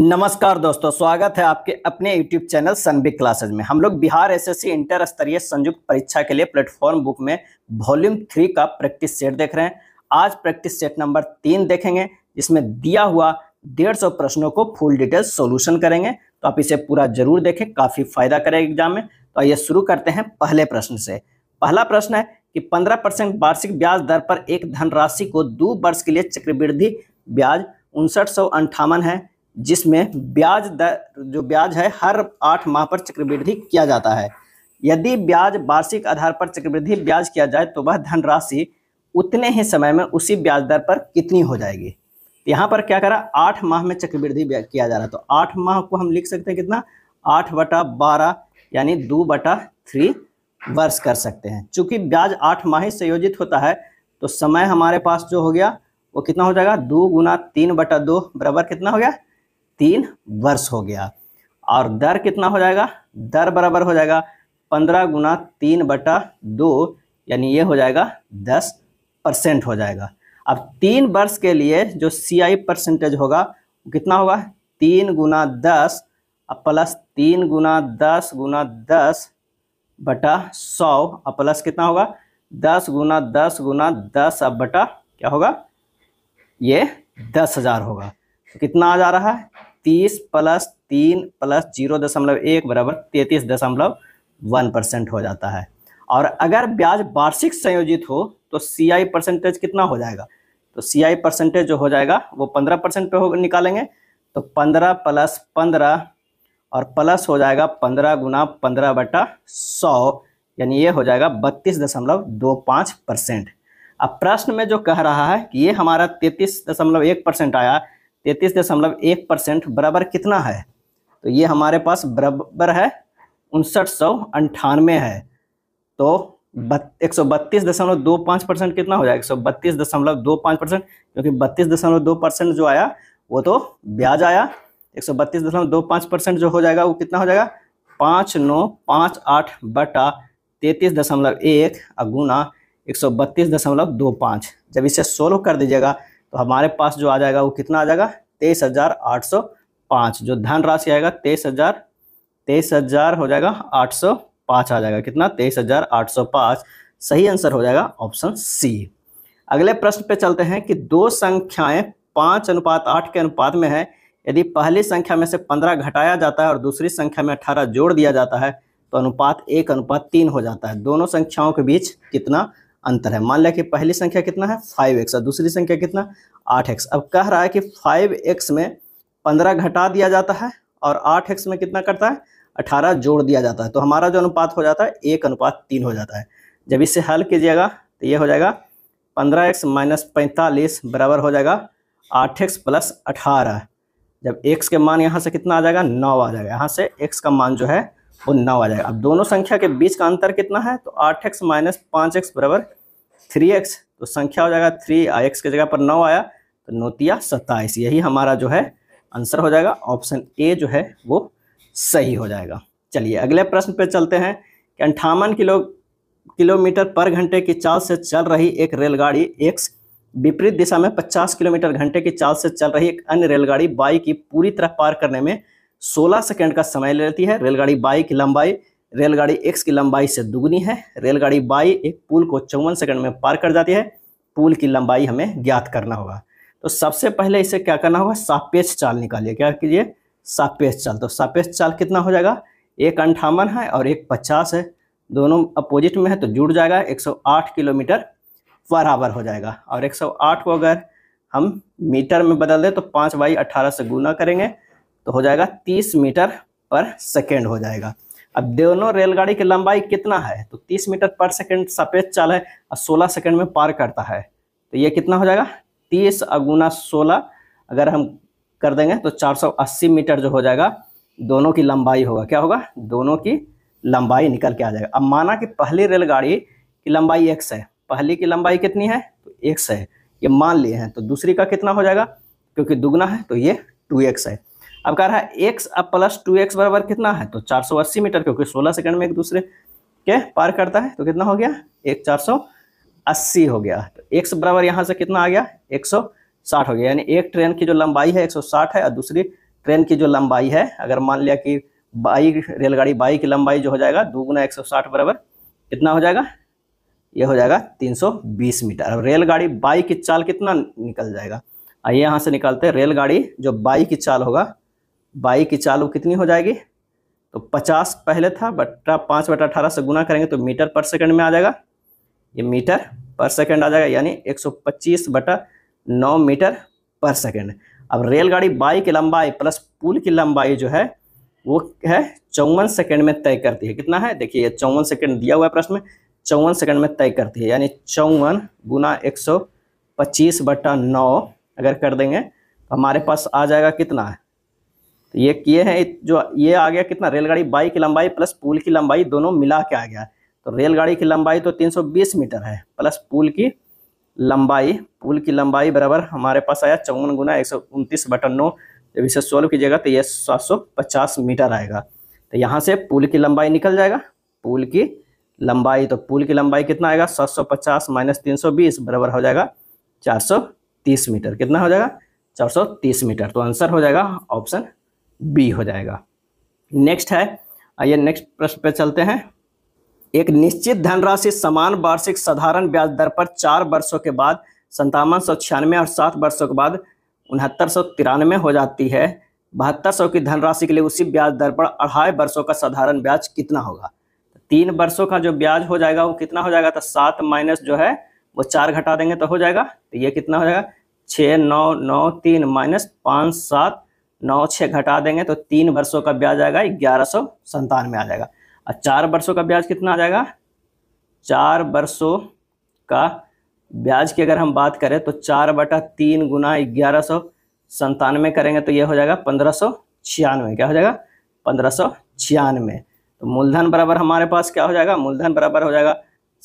नमस्कार दोस्तों स्वागत है आपके अपने YouTube चैनल सनबिक क्लासेज में हम लोग बिहार एसएससी इंटर स्तरीय संयुक्त परीक्षा के लिए प्लेटफॉर्म बुक में वॉल्यूम थ्री का प्रैक्टिस सेट देख रहे हैं आज प्रैक्टिस सेट नंबर तीन देखेंगे जिसमें दिया हुआ डेढ़ सौ प्रश्नों को फुल डिटेल सोल्यूशन करेंगे तो आप इसे पूरा जरूर देखें काफ़ी फायदा करेगा एग्जाम में तो आइए शुरू करते हैं पहले प्रश्न से पहला प्रश्न है कि पंद्रह वार्षिक ब्याज दर पर एक धनराशि को दो वर्ष के लिए चक्रवृद्धि ब्याज उनसठ है जिसमें ब्याज दर जो ब्याज है हर आठ माह पर चक्रवृद्धि किया जाता है यदि ब्याज वार्षिक आधार पर चक्रवृद्धि ब्याज किया जाए तो वह धनराशि उतने ही समय में उसी ब्याज दर पर कितनी हो जाएगी तो यहाँ पर क्या करा आठ माह में चक्रवृद्धि किया जा रहा है तो आठ माह को हम लिख सकते हैं कितना आठ बटा बारह यानी दो बटा थ्री वर्ष कर सकते हैं चूंकि ब्याज आठ माह ही संयोजित होता है तो समय हमारे पास जो हो गया वो कितना हो जाएगा दो गुना तीन बटा दो बराबर कितना हो गया तीन वर्ष हो गया और दर कितना हो जाएगा दर बराबर हो जाएगा पंद्रह गुना तीन बटा दो यानी ये हो जाएगा दस परसेंट हो जाएगा अब तीन वर्ष के लिए जो सी आई परसेंटेज होगा कितना होगा तीन गुना दस अब प्लस तीन गुना दस गुना दस बटा सौ अब प्लस कितना होगा दस गुना दस गुना दस अब बटा क्या होगा ये दस हज़ार होगा तो कितना आ जा रहा है तीस प्लस तीन प्लस जीरो दशमलव एक बराबर तैतीस दशमलव वन परसेंट हो जाता है और अगर ब्याज वार्षिक संयोजित हो तो सी आई परसेंटेज कितना हो जाएगा तो सी आई परसेंटेज जो हो जाएगा वो पंद्रह परसेंट पर निकालेंगे तो पंद्रह प्लस पंद्रह और प्लस हो जाएगा पंद्रह गुना पंद्रह बटा सौ यानी ये हो जाएगा बत्तीस दशमलव दो पाँच परसेंट अब प्रश्न में जो कह रहा है कि ये हमारा तैतीस दशमलव एक परसेंट आया तैतीस दशमलव एक परसेंट बराबर कितना है तो ये हमारे पास बराबर है उनसठ सौ अंठानवे है तो एक सौ बत्तीस दशमलव दो पाँच परसेंट कितना हो जाएगा एक सौ बत्तीस दशमलव दो पाँच परसेंट क्योंकि बत्तीस दशमलव दो परसेंट जो आया वो तो ब्याज आया एक सौ बत्तीस दशमलव दो पाँच परसेंट जो हो जाएगा वो कितना हो जाएगा पाँच नौ पाँच आठ बटा तैतीस दशमलव एक अगुना एक सौ बत्तीस दशमलव दो पाँच जब इसे सोल्व कर दीजिएगा तो हमारे पास जो आ जाएगा वो कितना आ जाएगा तेईस हजार आठ सौ पाँच जो धन राशि आएगा तेईस हजार तेईस हजार हो जाएगा आठ सौ पाँच आ जाएगा कितना तेईस हजार आठ सौ पाँच सही आंसर हो जाएगा ऑप्शन सी अगले प्रश्न पे चलते हैं कि दो संख्याएं पाँच अनुपात आठ के अनुपात में है यदि पहली संख्या में से पंद्रह घटाया जाता है और दूसरी संख्या में अठारह जोड़ दिया जाता है तो अनुपात एक अनुपात तीन हो जाता है दोनों संख्याओं के बीच कितना अंतर है मान लिया कि पहली संख्या कितना है फाइव एक्स और दूसरी संख्या कितना आठ एक्स अब कह रहा है कि फाइव एक्स में पंद्रह घटा दिया जाता है और आठ एक्स में कितना करता है अठारह जोड़ दिया जाता है तो हमारा जो अनुपात हो जाता है एक अनुपात तीन हो जाता है जब इसे हल कीजिएगा तो ये हो जाएगा पंद्रह एक्स माइनस पैंतालीस बराबर हो जाएगा आठ एक्स प्लस अठारह जब एक्स के मान यहाँ से कितना आ जाएगा नौ आ जाएगा यहाँ से एक्स का मान जो है वो नौ आ जाएगा अब दोनों संख्या के बीच का अंतर कितना है तो आठ एक्स माइनस पाँच एक्स बराबर थ्री एक्स तो संख्या हो जाएगा थ्री एक्स की जगह पर नौ आया तो नोतिया सत्ताईस यही हमारा जो है आंसर हो जाएगा ऑप्शन ए जो है वो सही हो जाएगा चलिए अगले प्रश्न पर चलते हैं कि अंठावन किलो किलोमीटर पर घंटे की चाल से चल रही एक रेलगाड़ी एक्स विपरीत दिशा में 50 किलोमीटर घंटे की चाल से चल रही एक अन्य रेलगाड़ी बाई की पूरी तरह पार करने में 16 सेकंड का समय लेती है रेलगाड़ी बाई की लंबाई रेलगाड़ी एक्स की लंबाई से दुगनी है रेलगाड़ी बाई एक पुल को चौवन सेकंड में पार कर जाती है पुल की लंबाई हमें ज्ञात करना होगा तो सबसे पहले इसे क्या करना होगा सापेक्ष चाल निकालिए क्या कीजिए सापेक्ष चाल तो सापेक्ष चाल कितना हो जाएगा एक अंठावन है और एक पचास है दोनों अपोजिट में है तो जुड़ जाएगा 108 किलोमीटर बराबर हो जाएगा और 108 को अगर हम मीटर में बदल दें तो पाँच बाई अठारह से गुना करेंगे तो हो जाएगा तीस मीटर पर सेकेंड हो जाएगा अब दोनों रेलगाड़ी की लंबाई कितना है तो 30 मीटर पर सेकंड सफेद चाल है और 16 सेकंड में पार करता है तो ये कितना हो जाएगा 30 अगुना 16 अगर हम कर देंगे तो 480 मीटर जो हो जाएगा दोनों की लंबाई होगा क्या होगा दोनों की लंबाई निकल के आ जाएगा अब माना कि पहली रेलगाड़ी की लंबाई एक्स है पहली की लंबाई कितनी है तो एक्स है ये मान लिए हैं तो दूसरी का कितना हो जाएगा क्योंकि दुगना है तो ये टू है अब कह रहा है एक्स अब प्लस टू एक्स बराबर कितना है तो चार सौ अस्सी मीटर क्योंकि सोलह सेकंड में एक दूसरे के पार करता है तो कितना हो गया एक चार सौ अस्सी हो गया तो एक्स बराबर यहाँ से कितना आ गया एक सौ साठ हो गया यानी एक ट्रेन की जो लंबाई है एक सौ साठ है और दूसरी ट्रेन की जो लंबाई है अगर मान लिया कि बाई रेलगाड़ी बाई की लंबाई जो हो जाएगा दो गुना एक सौ साठ बराबर कितना हो जाएगा ये हो जाएगा तीन सौ बीस मीटर अब रेलगाड़ी बाई की चाल कितना निकल जाएगा आइए यहाँ से निकालते हैं रेलगाड़ी जो बाई की चाल होगा बाई की चालू कितनी हो जाएगी तो पचास पहले था बटा पाँच बटा अठारह से गुना करेंगे तो मीटर पर सेकंड में आ जाएगा ये मीटर पर सेकंड आ जाएगा यानी 125 बटा नौ मीटर पर सेकंड अब रेलगाड़ी बाई की लंबाई प्लस पुल की लंबाई जो है वो है चौवन सेकंड में तय करती है कितना है देखिए ये चौवन सेकंड दिया हुआ है प्रश्न में चौवन सेकंड में तय करती है यानी चौवन गुना एक सौ पच्चीस बटा नौ अगर कर देंगे तो हमारे पास आ जाएगा कितना है तो ये किए हैं जो ये आ गया कितना रेलगाड़ी बाई की लंबाई प्लस पुल की लंबाई दोनों मिला के आ गया तो रेलगाड़ी की लंबाई तो 320 मीटर है प्लस पुल की लंबाई पुल की लंबाई बराबर हमारे पास आया चौवन गुना एक सौ उनतीस बटन जब इसे सोल्व कीजिएगा तो ये सात सौ पचास मीटर आएगा तो यहाँ से पुल की लंबाई निकल जाएगा पुल की लंबाई तो पुल की लंबाई कितना आएगा सात सौ पचास माइनस तीन सौ बीस बराबर हो जाएगा चार सौ तीस मीटर कितना हो जाएगा चार सौ तीस मीटर तो आंसर हो जाएगा ऑप्शन बी हो जाएगा नेक्स्ट है आइए नेक्स्ट प्रश्न पे चलते हैं एक निश्चित धनराशि समान वार्षिक साधारण ब्याज दर पर चार वर्षों के बाद संतावन सौ छियानवे और सात वर्षों के बाद उनहत्तर सौ तिरानवे हो जाती है बहत्तर सौ की धनराशि के लिए उसी ब्याज दर पर अढ़ाई वर्षों का साधारण ब्याज कितना होगा तीन वर्षों का जो ब्याज हो जाएगा वो कितना हो जाएगा तो सात माइनस जो है वो चार घटा देंगे तो हो जाएगा तो ये कितना हो जाएगा छः नौ नौ तीन माइनस पाँच सात नौ छः घटा देंगे तो तीन वर्षों का ब्याज आएगा ग्यारह सौ संतानवे आ जाएगा और चार वर्षों का ब्याज कितना आ जाएगा चार वर्षों का ब्याज की अगर हम बात करें तो चार बटा तीन गुना ग्यारह सौ संतानवे करेंगे तो ये हो जाएगा पंद्रह सौ छियानवे क्या हो जाएगा पंद्रह सौ छियानवे तो मूलधन बराबर हमारे पास क्या हो जाएगा मूलधन बराबर हो जाएगा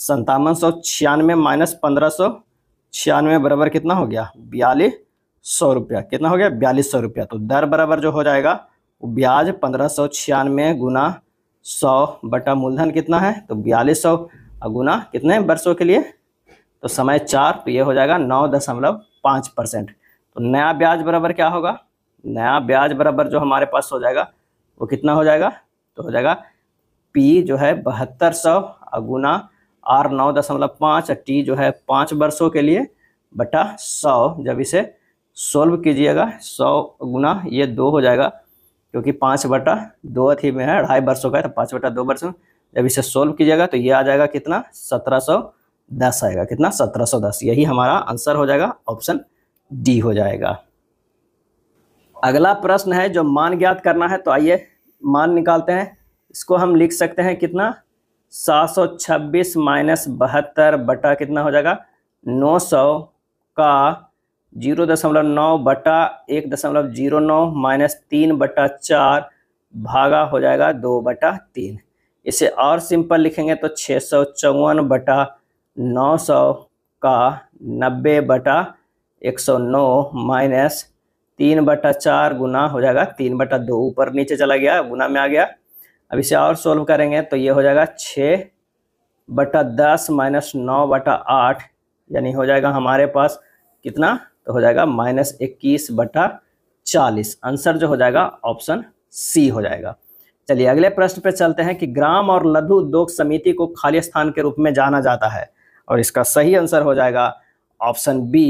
संतावन सौ छियानवे माइनस पंद्रह सौ छियानवे बराबर कितना हो गया बयालीस सौ रुपया कितना हो गया बयालीस सौ रुपया तो दर बराबर जो हो जाएगा वो ब्याज पंद्रह सौ छियानवे गुना सौ बटा मूलधन कितना है तो बयालीस सौ गुना कितने वर्षों के लिए तो समय चार तो ये हो जाएगा नौ दशमलव पाँच परसेंट तो नया ब्याज बराबर क्या होगा नया ब्याज बराबर जो हमारे पास हो जाएगा वो कितना हो जाएगा तो हो जाएगा पी जो है बहत्तर सौ गुना आर नौ दशमलव पाँच टी जो है पाँच वर्षों के लिए बटा सौ जब इसे सॉल्व कीजिएगा सौ गुना ये दो हो जाएगा क्योंकि पाँच बटा दो अथी में है ढाई वर्षों का है तो पाँच बटा दो वर्ष जब इसे सॉल्व कीजिएगा तो ये आ जाएगा कितना सत्रह सौ दस आएगा कितना सत्रह सौ दस यही हमारा आंसर हो जाएगा ऑप्शन डी हो जाएगा अगला प्रश्न है जो मान ज्ञात करना है तो आइए मान निकालते हैं इसको हम लिख सकते हैं कितना सात सौ छब्बीस माइनस बहत्तर बटा कितना हो जाएगा नौ सौ का जीरो दशमलव नौ बटा एक दशमलव जीरो नौ माइनस तीन बटा चार भागा हो जाएगा दो बटा तीन इसे और सिंपल लिखेंगे तो छः सौ चौवन बटा नौ सौ का नब्बे बटा एक सौ नौ माइनस तीन बटा चार गुना हो जाएगा तीन बटा दो ऊपर नीचे चला गया गुना में आ गया अब इसे और सोल्व करेंगे तो ये हो जाएगा छः बटा दस माइनस नौ बटा आठ यानी हो जाएगा हमारे पास कितना तो हो जाएगा माइनस इक्कीस बटा चालीस आंसर जो हो जाएगा ऑप्शन सी हो जाएगा चलिए अगले प्रश्न पे चलते हैं कि ग्राम और लघु उद्योग समिति को खाली स्थान के रूप में जाना जाता है और इसका सही आंसर हो जाएगा ऑप्शन बी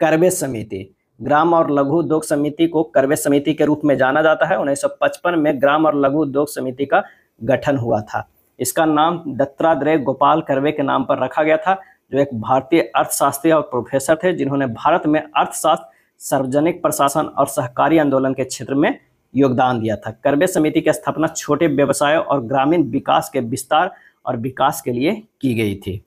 करवे समिति ग्राम और लघु उद्योग समिति को करवे समिति के रूप में जाना जाता है 1955 में ग्राम और लघु उद्योग समिति का गठन हुआ था इसका नाम दत्तात्रेय गोपाल करवे के नाम पर रखा गया था जो एक भारतीय अर्थशास्त्री और प्रोफेसर थे जिन्होंने भारत में अर्थशास्त्र सार्वजनिक प्रशासन और सहकारी आंदोलन के क्षेत्र में योगदान दिया था कर्बे समिति की स्थापना छोटे व्यवसायों और ग्रामीण विकास के विस्तार और विकास के लिए की गई थी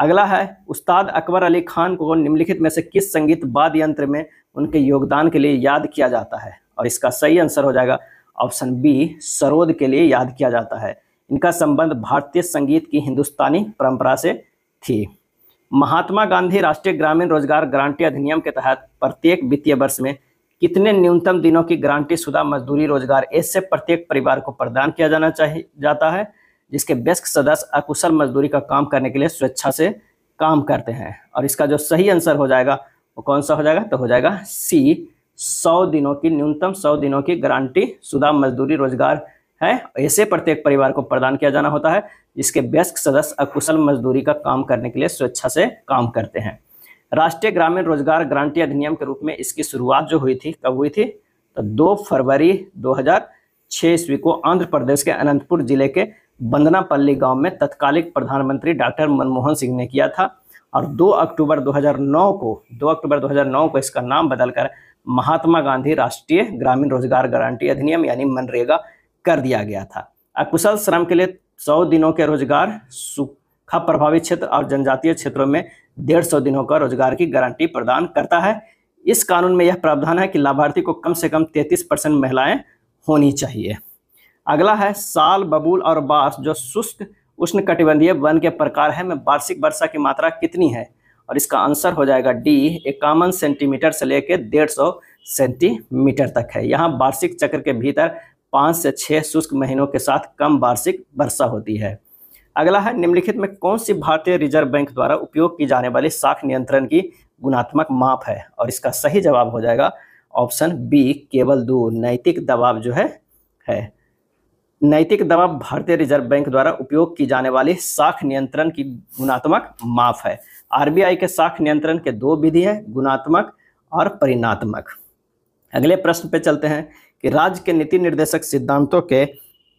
अगला है उस्ताद अकबर अली खान को निम्नलिखित में से किस संगीत वाद यंत्र में उनके योगदान के लिए याद किया जाता है और इसका सही आंसर हो जाएगा ऑप्शन बी सरोद के लिए याद किया जाता है इनका संबंध भारतीय संगीत की हिंदुस्तानी परंपरा से थी महात्मा गांधी राष्ट्रीय ग्रामीण रोजगार गारंटी अधिनियम के तहत प्रत्येक वित्तीय वर्ष में कितने न्यूनतम दिनों की गारंटी शुदा मजदूरी रोजगार ऐसे प्रत्येक परिवार को प्रदान किया जाना चाहिए जाता है जिसके व्यस्क सदस्य अकुशल मजदूरी का काम करने के लिए स्वेच्छा से काम करते हैं और इसका जो सही आंसर हो जाएगा वो कौन सा हो जाएगा तो हो जाएगा सी सौ दिनों की न्यूनतम सौ दिनों की गारंटी शुदा मजदूरी रोजगार है ऐसे प्रत्येक परिवार को प्रदान किया जाना होता है जिसके व्यस्क सदस्य अकुशल मजदूरी का काम करने के लिए स्वेच्छा से काम करते हैं राष्ट्रीय ग्रामीण रोजगार गारंटी अधिनियम के रूप में इसकी शुरुआत जो हुई थी कब हुई थी तो 2 फरवरी 2006 ईस्वी को आंध्र प्रदेश के अनंतपुर जिले के बंदनापल्ली गांव में तत्कालिक प्रधानमंत्री डॉक्टर मनमोहन सिंह ने किया था और 2 अक्टूबर 2009 को 2 अक्टूबर 2009 को इसका नाम बदलकर महात्मा गांधी राष्ट्रीय ग्रामीण रोजगार गारंटी अधिनियम यानी मनरेगा कर दिया गया था अकुशल श्रम के लिए सौ दिनों के रोजगार सूखा प्रभावित क्षेत्र और जनजातीय क्षेत्रों में डेढ़ सौ दिनों का रोजगार की गारंटी प्रदान करता है इस कानून में यह प्रावधान है कि लाभार्थी को कम से कम 33 परसेंट महिलाएं होनी चाहिए अगला है साल बबूल और बांस जो शुष्क उष्ण कटिबंधीय वन के प्रकार है में वार्षिक वर्षा की मात्रा कितनी है और इसका आंसर हो जाएगा डी इक्यावन सेंटीमीटर से लेकर डेढ़ सेंटीमीटर तक है यहाँ वार्षिक चक्र के भीतर पाँच से छः शुष्क महीनों के साथ कम वार्षिक वर्षा होती है अगला है निम्नलिखित में कौन सी भारतीय रिजर्व बैंक द्वारा उपयोग की जाने वाली साख नियंत्रण की गुणात्मक माप है और इसका सही जवाब हो जाएगा ऑप्शन बी केवल दो नैतिक दबाव जो है है नैतिक दबाव भारतीय रिजर्व बैंक द्वारा उपयोग की जाने वाली साख नियंत्रण की गुणात्मक माप है आरबीआई के साख नियंत्रण के दो विधि है गुणात्मक और परिणात्मक अगले प्रश्न पे चलते हैं कि राज्य के नीति निर्देशक सिद्धांतों के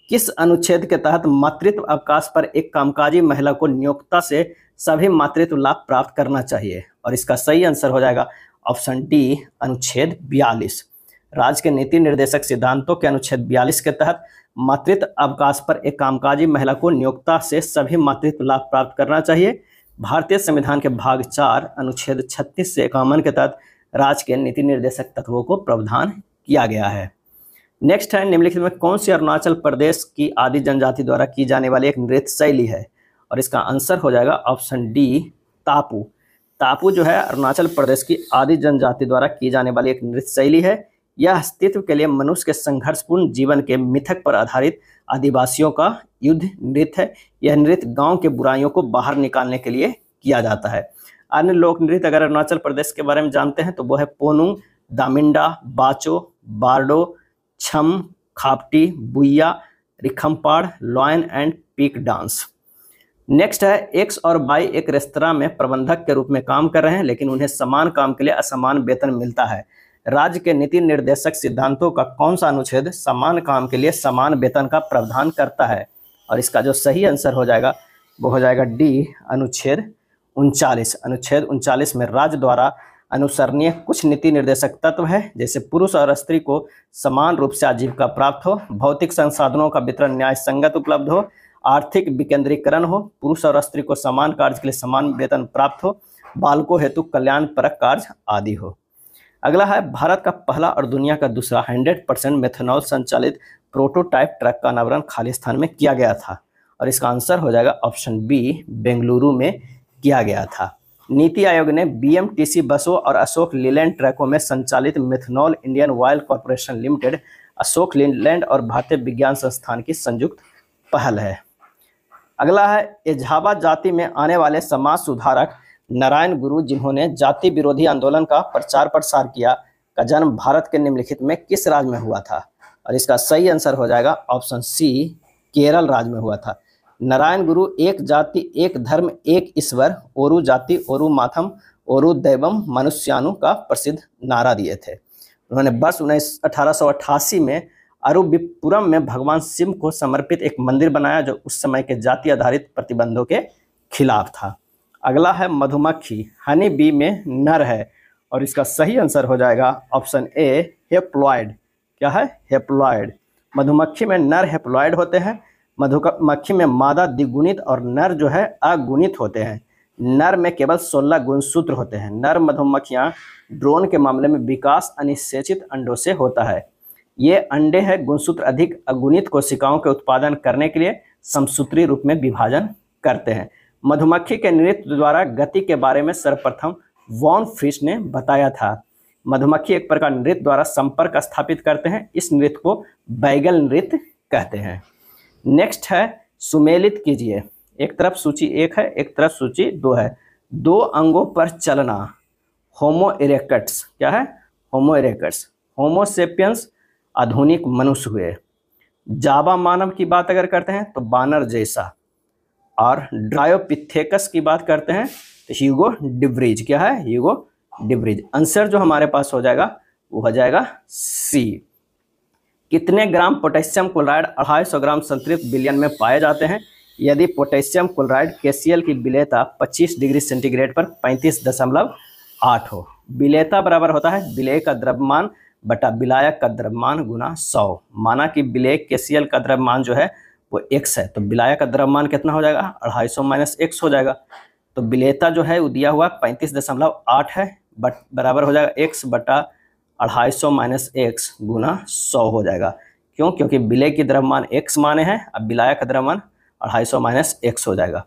किस अनुच्छेद के तहत मातृत्व अवकाश पर एक कामकाजी महिला को नियोक्ता से सभी मातृत्व लाभ प्राप्त करना चाहिए और इसका सही आंसर हो जाएगा ऑप्शन डी अनुच्छेद बयालीस राज्य के नीति निर्देशक सिद्धांतों के अनुच्छेद बयालीस के तहत मातृत्व अवकाश पर एक कामकाजी महिला को नियोक्ता से सभी मातृत्व लाभ प्राप्त करना चाहिए भारतीय संविधान के भाग चार अनुच्छेद छत्तीस से इक्यावन के तहत राज्य के नीति निर्देशक तत्वों को प्रावधान किया गया है नेक्स्ट है निम्नलिखित में कौन सी अरुणाचल प्रदेश की आदि जनजाति द्वारा की जाने वाली एक नृत्य शैली है और इसका आंसर हो जाएगा ऑप्शन डी तापू तापू जो है अरुणाचल प्रदेश की आदि जनजाति द्वारा की जाने वाली एक नृत्य शैली है यह अस्तित्व के लिए मनुष्य के संघर्षपूर्ण जीवन के मिथक पर आधारित आदिवासियों का युद्ध नृत्य है यह नृत्य गांव के बुराइयों को बाहर निकालने के लिए किया जाता है अन्य लोक नृत्य अगर अरुणाचल प्रदेश के बारे में जानते हैं तो वो है पोनू दामिंडा बाचो बारडो छम खापटी बुया रिखमपाड़ lion and peak dance next है एक्स और बाई एक रेस्तरा में प्रबंधक के रूप में काम कर रहे हैं लेकिन उन्हें समान काम के लिए असमान वेतन मिलता है राज्य के नीति निर्देशक सिद्धांतों का कौन सा अनुच्छेद समान काम के लिए समान वेतन का प्रावधान करता है और इसका जो सही आंसर हो जाएगा वो हो जाएगा डी अनुच्छेद उनचालीस अनुच्छेद उनचालीस में राज्य द्वारा अनुसरणीय कुछ नीति निर्देशक तत्व है जैसे पुरुष और स्त्री को समान रूप से आजीविका प्राप्त हो भौतिक संसाधनों का वितरण न्याय संगत उपलब्ध हो आर्थिक विकेंद्रीकरण हो पुरुष और स्त्री को समान कार्य के लिए समान वेतन प्राप्त हो बालकों हेतु कल्याण परक कार्य आदि हो अगला है भारत का पहला और दुनिया का दूसरा 100 परसेंट मेथेनॉल संचालित प्रोटोटाइप ट्रक का अनावरण खाली स्थान में किया गया था और इसका आंसर हो जाएगा ऑप्शन बी बेंगलुरु में किया गया था नीति आयोग ने बीएमटीसी बसों और अशोक लीलैंड ट्रकों में संचालित methanol Indian Oil Corporation Limited Ashok Leyland और भारतीय विज्ञान संस्थान की संयुक्त पहल है अगला है एझाबा जाति में आने वाले समाज सुधारक नारायण गुरु जिन्होंने जाति विरोधी आंदोलन का प्रचार प्रसार किया का जन्म भारत के निम्नलिखित में किस राज्य में हुआ था और इसका सही आंसर हो जाएगा ऑप्शन सी केरल राज्य में हुआ था नारायण गुरु एक जाति एक धर्म एक ईश्वर ओरु जाति ओरु माथम ओरु दैवम मनुष्यानु का प्रसिद्ध नारा दिए थे उन्होंने वर्ष उन्नीस अठारह में अरुबिपुरम में भगवान शिव को समर्पित एक मंदिर बनाया जो उस समय के जाति आधारित प्रतिबंधों के खिलाफ था अगला है मधुमक्खी हनी बी में नर है और इसका सही आंसर हो जाएगा ऑप्शन ए हेप्लॉयड क्या है हेप्लॉयड मधुमक्खी में नर हेप्लॉयड होते हैं मधुमक्खी में मादा द्विगुणित और नर जो है अगुणित होते हैं नर में केवल 16 गुणसूत्र होते हैं नर मधुमक्खियाँ ड्रोन के मामले में विकास अनिश्चित अंडों से होता है ये अंडे हैं गुणसूत्र अधिक अगुणित कोशिकाओं के उत्पादन करने के लिए समसूत्री रूप में विभाजन करते हैं मधुमक्खी के नृत्य द्वारा गति के बारे में सर्वप्रथम वॉन फिश ने बताया था मधुमक्खी एक प्रकार नृत्य द्वारा संपर्क स्थापित करते हैं इस नृत्य को बैगल नृत्य कहते हैं नेक्स्ट है सुमेलित कीजिए एक तरफ सूची एक है एक तरफ सूची दो है दो अंगों पर चलना होमो इरेक्ट्स क्या है होमो इरेक्ट्स होमोसेपियंस आधुनिक मनुष्य हुए जावा मानव की बात अगर करते हैं तो बानर जैसा और ड्रायोपिथेकस की बात करते हैं तो यूगो डिब्रिज क्या है यूगो डिब्रिज आंसर जो हमारे पास हो जाएगा वो हो जाएगा सी कितने ग्राम पोटेशियम क्लोराइड अढ़ाई सौ ग्राम संतृप्त बिलियन में पाए जाते हैं यदि पोटेशियम क्लोराइड के की विलेता 25 डिग्री सेंटीग्रेड पर पैंतीस दशमलव आठ हो विलेता बराबर होता है विलेय का द्रव्यमान बटा विलायक का द्रव्यमान गुना सौ माना कि विलेय के का द्रव्यमान जो है वो एक्स है तो विलायक का द्रव्यमान कितना हो जाएगा अढ़ाई सौ माइनस एक्स हो जाएगा तो विलेता जो है वो दिया हुआ पैंतीस दशमलव आठ है बट बराबर हो जाएगा एक्स बटा अढ़ाई सौ माइनस एक्स गुना सौ हो जाएगा क्यों क्योंकि विलय की द्रव्यमान एक्स माने हैं अब बिलाया का द्रव्यमान अढ़ाई सौ माइनस एक्स हो जाएगा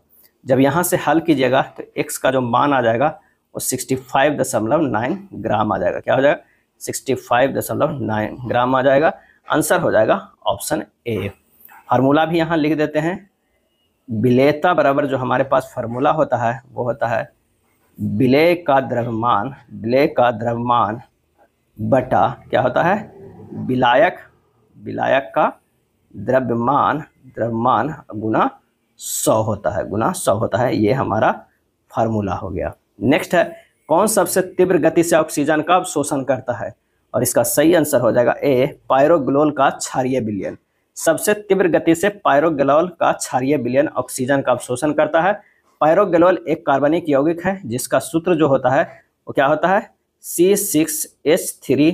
जब यहाँ से हल कीजिएगा तो एक्स का जो मान आ जाएगा वो सिक्सटी फाइव दशमलव नाइन ग्राम आ जाएगा क्या हो जाएगा सिक्सटी फाइव दशमलव नाइन ग्राम आ जाएगा आंसर हो जाएगा ऑप्शन ए फार्मूला भी यहाँ लिख देते हैं विलेयता बराबर जो हमारे पास फार्मूला होता है वो होता है विलय का द्रव्यमान विलय का द्रव्यमान बटा क्या होता है विलायक विलायक का द्रव्यमान द्रव्यमान गुना सौ होता है गुना सौ होता है ये हमारा फार्मूला हो गया नेक्स्ट है कौन सबसे तीव्र गति से ऑक्सीजन का शोषण करता है और इसका सही आंसर हो जाएगा ए पायरोग्लोल का क्षारिय बिलियन सबसे तीव्र गति से पायरोग्लोल का क्षारिय बिलियन ऑक्सीजन का अवशोषण करता है पायरोग्लोल एक कार्बनिक यौगिक है जिसका सूत्र जो होता है वो क्या होता है C six H three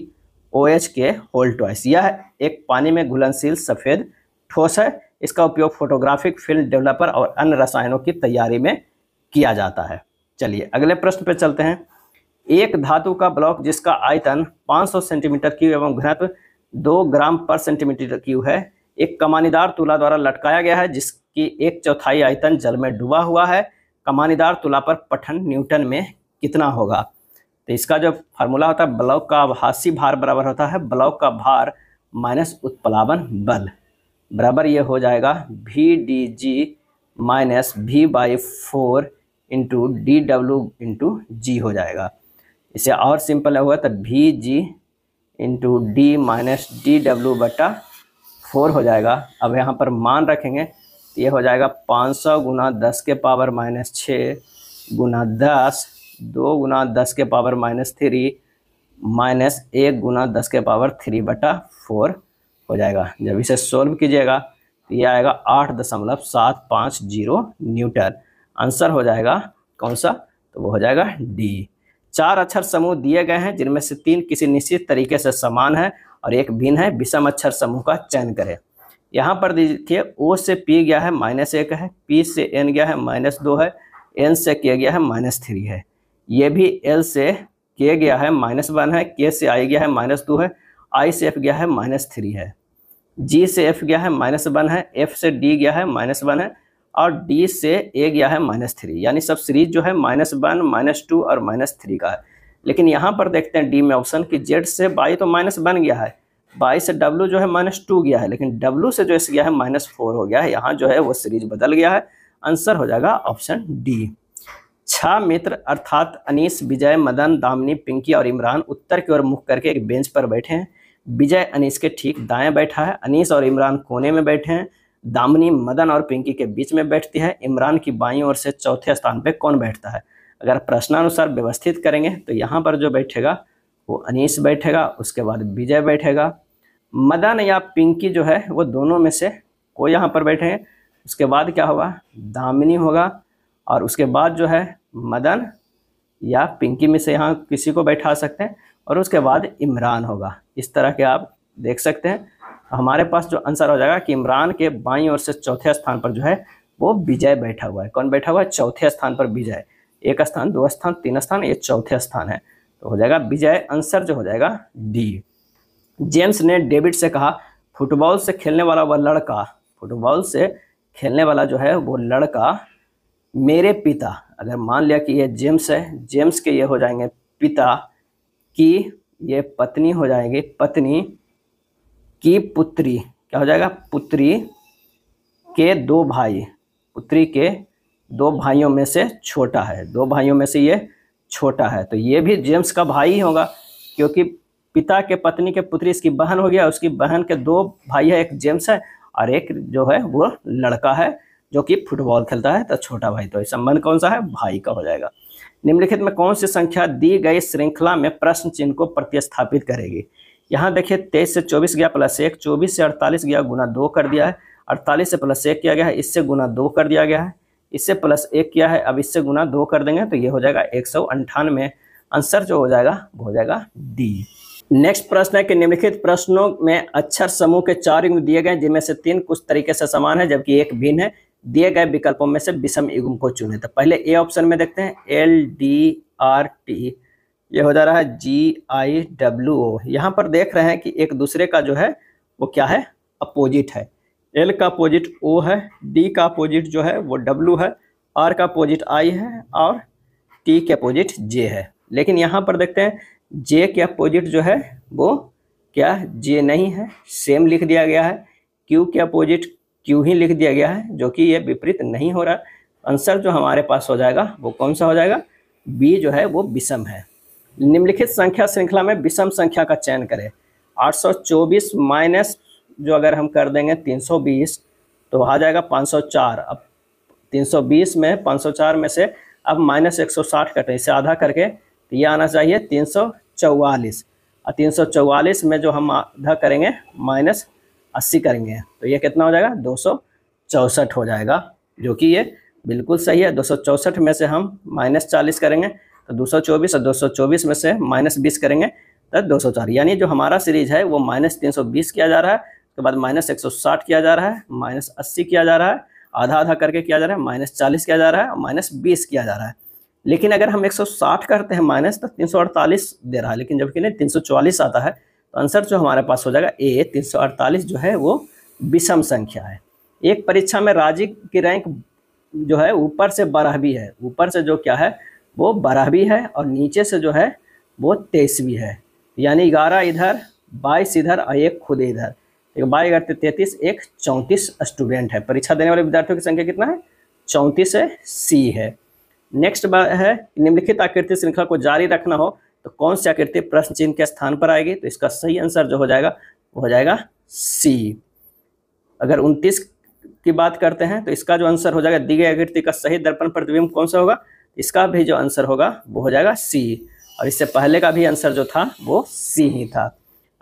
O H के होल ट्वाइस यह एक पानी में घुलनशील सफ़ेद ठोस है इसका उपयोग फोटोग्राफिक फिल्म डेवलपर और अन्य रसायनों की तैयारी में किया जाता है चलिए अगले प्रश्न पर चलते हैं एक धातु का ब्लॉक जिसका आयतन 500 सेंटीमीटर क्यू एवं घनत्व 2 ग्राम पर सेंटीमीटर क्यू है एक कमानीदार तुला द्वारा लटकाया गया है जिसकी एक चौथाई आयतन जल में डूबा हुआ है कमानीदार तुला पर पठन न्यूटन में कितना होगा तो इसका जो फार्मूला होता है ब्लॉक का आभासी भार बराबर होता है ब्लॉक का भार माइनस उत्प्लावन बल बराबर ये हो जाएगा भी डी जी माइनस भी by four into D W into G हो जाएगा इसे और सिंपल हुआ तो भी G into D minus D W बटा फोर हो जाएगा अब यहाँ पर मान रखेंगे तो ये हो जाएगा पाँच सौ गुना दस के पावर माइनस छः गुना दस दो गुना दस के पावर माइनस थ्री माइनस एक गुना दस के पावर थ्री बटा फोर हो जाएगा जब इसे सोल्व कीजिएगा तो ये आएगा आठ दशमलव सात पाँच जीरो न्यूटन आंसर हो जाएगा कौन सा तो वो हो जाएगा डी चार अक्षर समूह दिए गए हैं जिनमें से तीन किसी निश्चित तरीके से समान है और एक भिन्न है विषम अक्षर समूह का चयन करें यहाँ पर देखिए ओ से पी गया है माइनस एक है पी से एन गया है माइनस दो है एन से किया गया है माइनस थ्री है ये भी एल से के गया है माइनस वन है के से आई गया है माइनस टू है आई से एफ गया है माइनस थ्री है जी से एफ गया है माइनस वन है एफ से डी गया है माइनस वन है और डी से ए गया है माइनस थ्री यानी सब सीरीज जो है माइनस वन माइनस टू और माइनस थ्री का है लेकिन यहाँ पर देखते हैं डी में ऑप्शन कि जेड से बाई तो माइनस वन गया है बाई से डब्लू जो है माइनस टू गया है लेकिन डब्लू से जो एस गया है माइनस फोर हो गया है यहाँ जो है वो सीरीज बदल गया है आंसर हो जाएगा ऑप्शन डी छह मित्र अर्थात अनीस विजय मदन दामनी पिंकी और इमरान उत्तर की ओर मुख करके एक बेंच पर बैठे हैं विजय अनीस के ठीक दाएं बैठा है अनीस और इमरान कोने में बैठे हैं दामनी मदन और पिंकी के बीच में बैठती है इमरान की बाई ओर से चौथे स्थान पर कौन बैठता है अगर प्रश्नानुसार व्यवस्थित करेंगे तो यहाँ पर जो बैठेगा वो अनीस बैठेगा उसके बाद विजय बैठेगा मदन या पिंकी जो है वो दोनों में से कोई यहाँ पर बैठे हैं उसके बाद क्या होगा दामिनी होगा और उसके बाद जो है मदन या पिंकी में से यहाँ किसी को बैठा सकते हैं और उसके बाद इमरान होगा इस तरह के आप देख सकते हैं हमारे पास जो आंसर हो जाएगा कि इमरान के बाई और से चौथे स्थान पर जो है वो विजय बैठा हुआ है कौन बैठा हुआ है चौथे स्थान पर विजय एक स्थान दो स्थान तीन स्थान ये चौथे स्थान है तो हो जाएगा विजय आंसर जो हो जाएगा डी जेम्स ने डेविड से कहा फुटबॉल से खेलने वाला वह लड़का फुटबॉल से खेलने वाला जो है वो लड़का मेरे पिता अगर मान लिया कि ये जेम्स है जेम्स के ये हो जाएंगे पिता की ये पत्नी हो जाएगी पत्नी की पुत्री क्या हो जाएगा पुत्री के दो भाई पुत्री के दो भाइयों में से छोटा है दो भाइयों में से ये छोटा है तो ये भी जेम्स का भाई ही होगा क्योंकि पिता के पत्नी के पुत्री इसकी बहन हो गया उसकी बहन के दो भाई है एक जेम्स है और एक जो है वो लड़का है जो कि फुटबॉल खेलता है तो छोटा भाई तो संबंध कौन सा है भाई का हो जाएगा निम्नलिखित में कौन सी संख्या दी गई श्रृंखला में प्रश्न चिन्ह को प्रतिस्थापित करेगी यहाँ देखिए तेईस से चौबीस गया प्लस एक चौबीस से अड़तालीस गया गुना दो कर दिया है अड़तालीस से प्लस एक किया गया है इससे गुना दो कर दिया गया है इससे प्लस एक किया है अब इससे गुना दो कर देंगे तो ये हो जाएगा एक सौ अंठानवे आंसर जो हो जाएगा वो हो जाएगा डी नेक्स्ट प्रश्न है कि निम्नलिखित प्रश्नों में अक्षर समूह के चार युग्म दिए गए जिनमें से तीन कुछ तरीके से समान है जबकि एक भिन्न है दिए गए विकल्पों में से विषम युग्म को चुने तो पहले ए ऑप्शन में देखते हैं एल डी आर टी ये हो जा रहा है जी आई डब्ल्यू ओ यहाँ पर देख रहे हैं कि एक दूसरे का जो है वो क्या है अपोजिट है एल का अपोजिट ओ है डी का अपोजिट जो है वो डब्ल्यू है आर का अपोजिट आई है और टी के अपोजिट जे है लेकिन यहाँ पर देखते हैं जे के अपोजिट जो है वो क्या जे नहीं है सेम लिख दिया गया है क्यू के अपोजिट क्यों ही लिख दिया गया है जो कि ये विपरीत नहीं हो रहा आंसर जो हमारे पास हो जाएगा वो कौन सा हो जाएगा बी जो है वो विषम है निम्नलिखित संख्या श्रृंखला में विषम संख्या का चयन करें 824 माइनस जो अगर हम कर देंगे 320 तो आ जाएगा 504 अब 320 में 504 में से अब माइनस एक सौ साठ इसे आधा करके तो ये आना चाहिए तीन सौ चौवालीस और तीन सौ चौवालीस में जो हम आधा करेंगे माइनस अस्सी करेंगे तो ये कितना हो जाएगा दो हो जाएगा जो कि ये बिल्कुल सही है दो में से हम माइनस चालीस करेंगे तो दो सौ चौबीस और दो सौ चौबीस में से माइनस बीस करेंगे तो दो सौ चार यानी जो हमारा सीरीज है वो माइनस तीन सौ बीस किया जा रहा है उसके बाद माइनस एक सौ साठ किया जा रहा है माइनस अस्सी किया जा रहा है आधा आधा करके किया जा रहा है माइनस चालीस किया जा रहा है और माइनस बीस किया जा रहा है लेकिन अगर हम एक सौ साठ करते हैं माइनस तो तीन सौ अड़तालीस दे रहा है लेकिन जबकि नहीं तीन सौ आता है तो आंसर जो हमारे पास हो जाएगा ए 348 जो है वो विषम संख्या है एक परीक्षा में राज्य की रैंक जो है ऊपर से बारहवीं है ऊपर से जो क्या है वो बारहवीं है और नीचे से जो है वो तेईसवीं है यानी ग्यारह इधर बाईस इधर और एक खुद इधर बाईस अगर तो तैतीस एक चौंतीस स्टूडेंट है परीक्षा देने वाले विद्यार्थियों की संख्या कितना है चौंतीस है सी है नेक्स्ट है निम्नलिखित आकृति श्रृंखला को जारी रखना हो तो कौन सी आकृति प्रश्न चिन्ह के स्थान पर आएगी तो इसका सही आंसर जो हो जाएगा वो हो जाएगा सी अगर उनतीस की बात करते हैं तो इसका जो आंसर हो जाएगा दी गई आकृति का सही दर्पण प्रतिबिंब कौन सा होगा इसका भी जो आंसर होगा वो हो जाएगा सी और इससे पहले का भी आंसर जो था वो सी ही था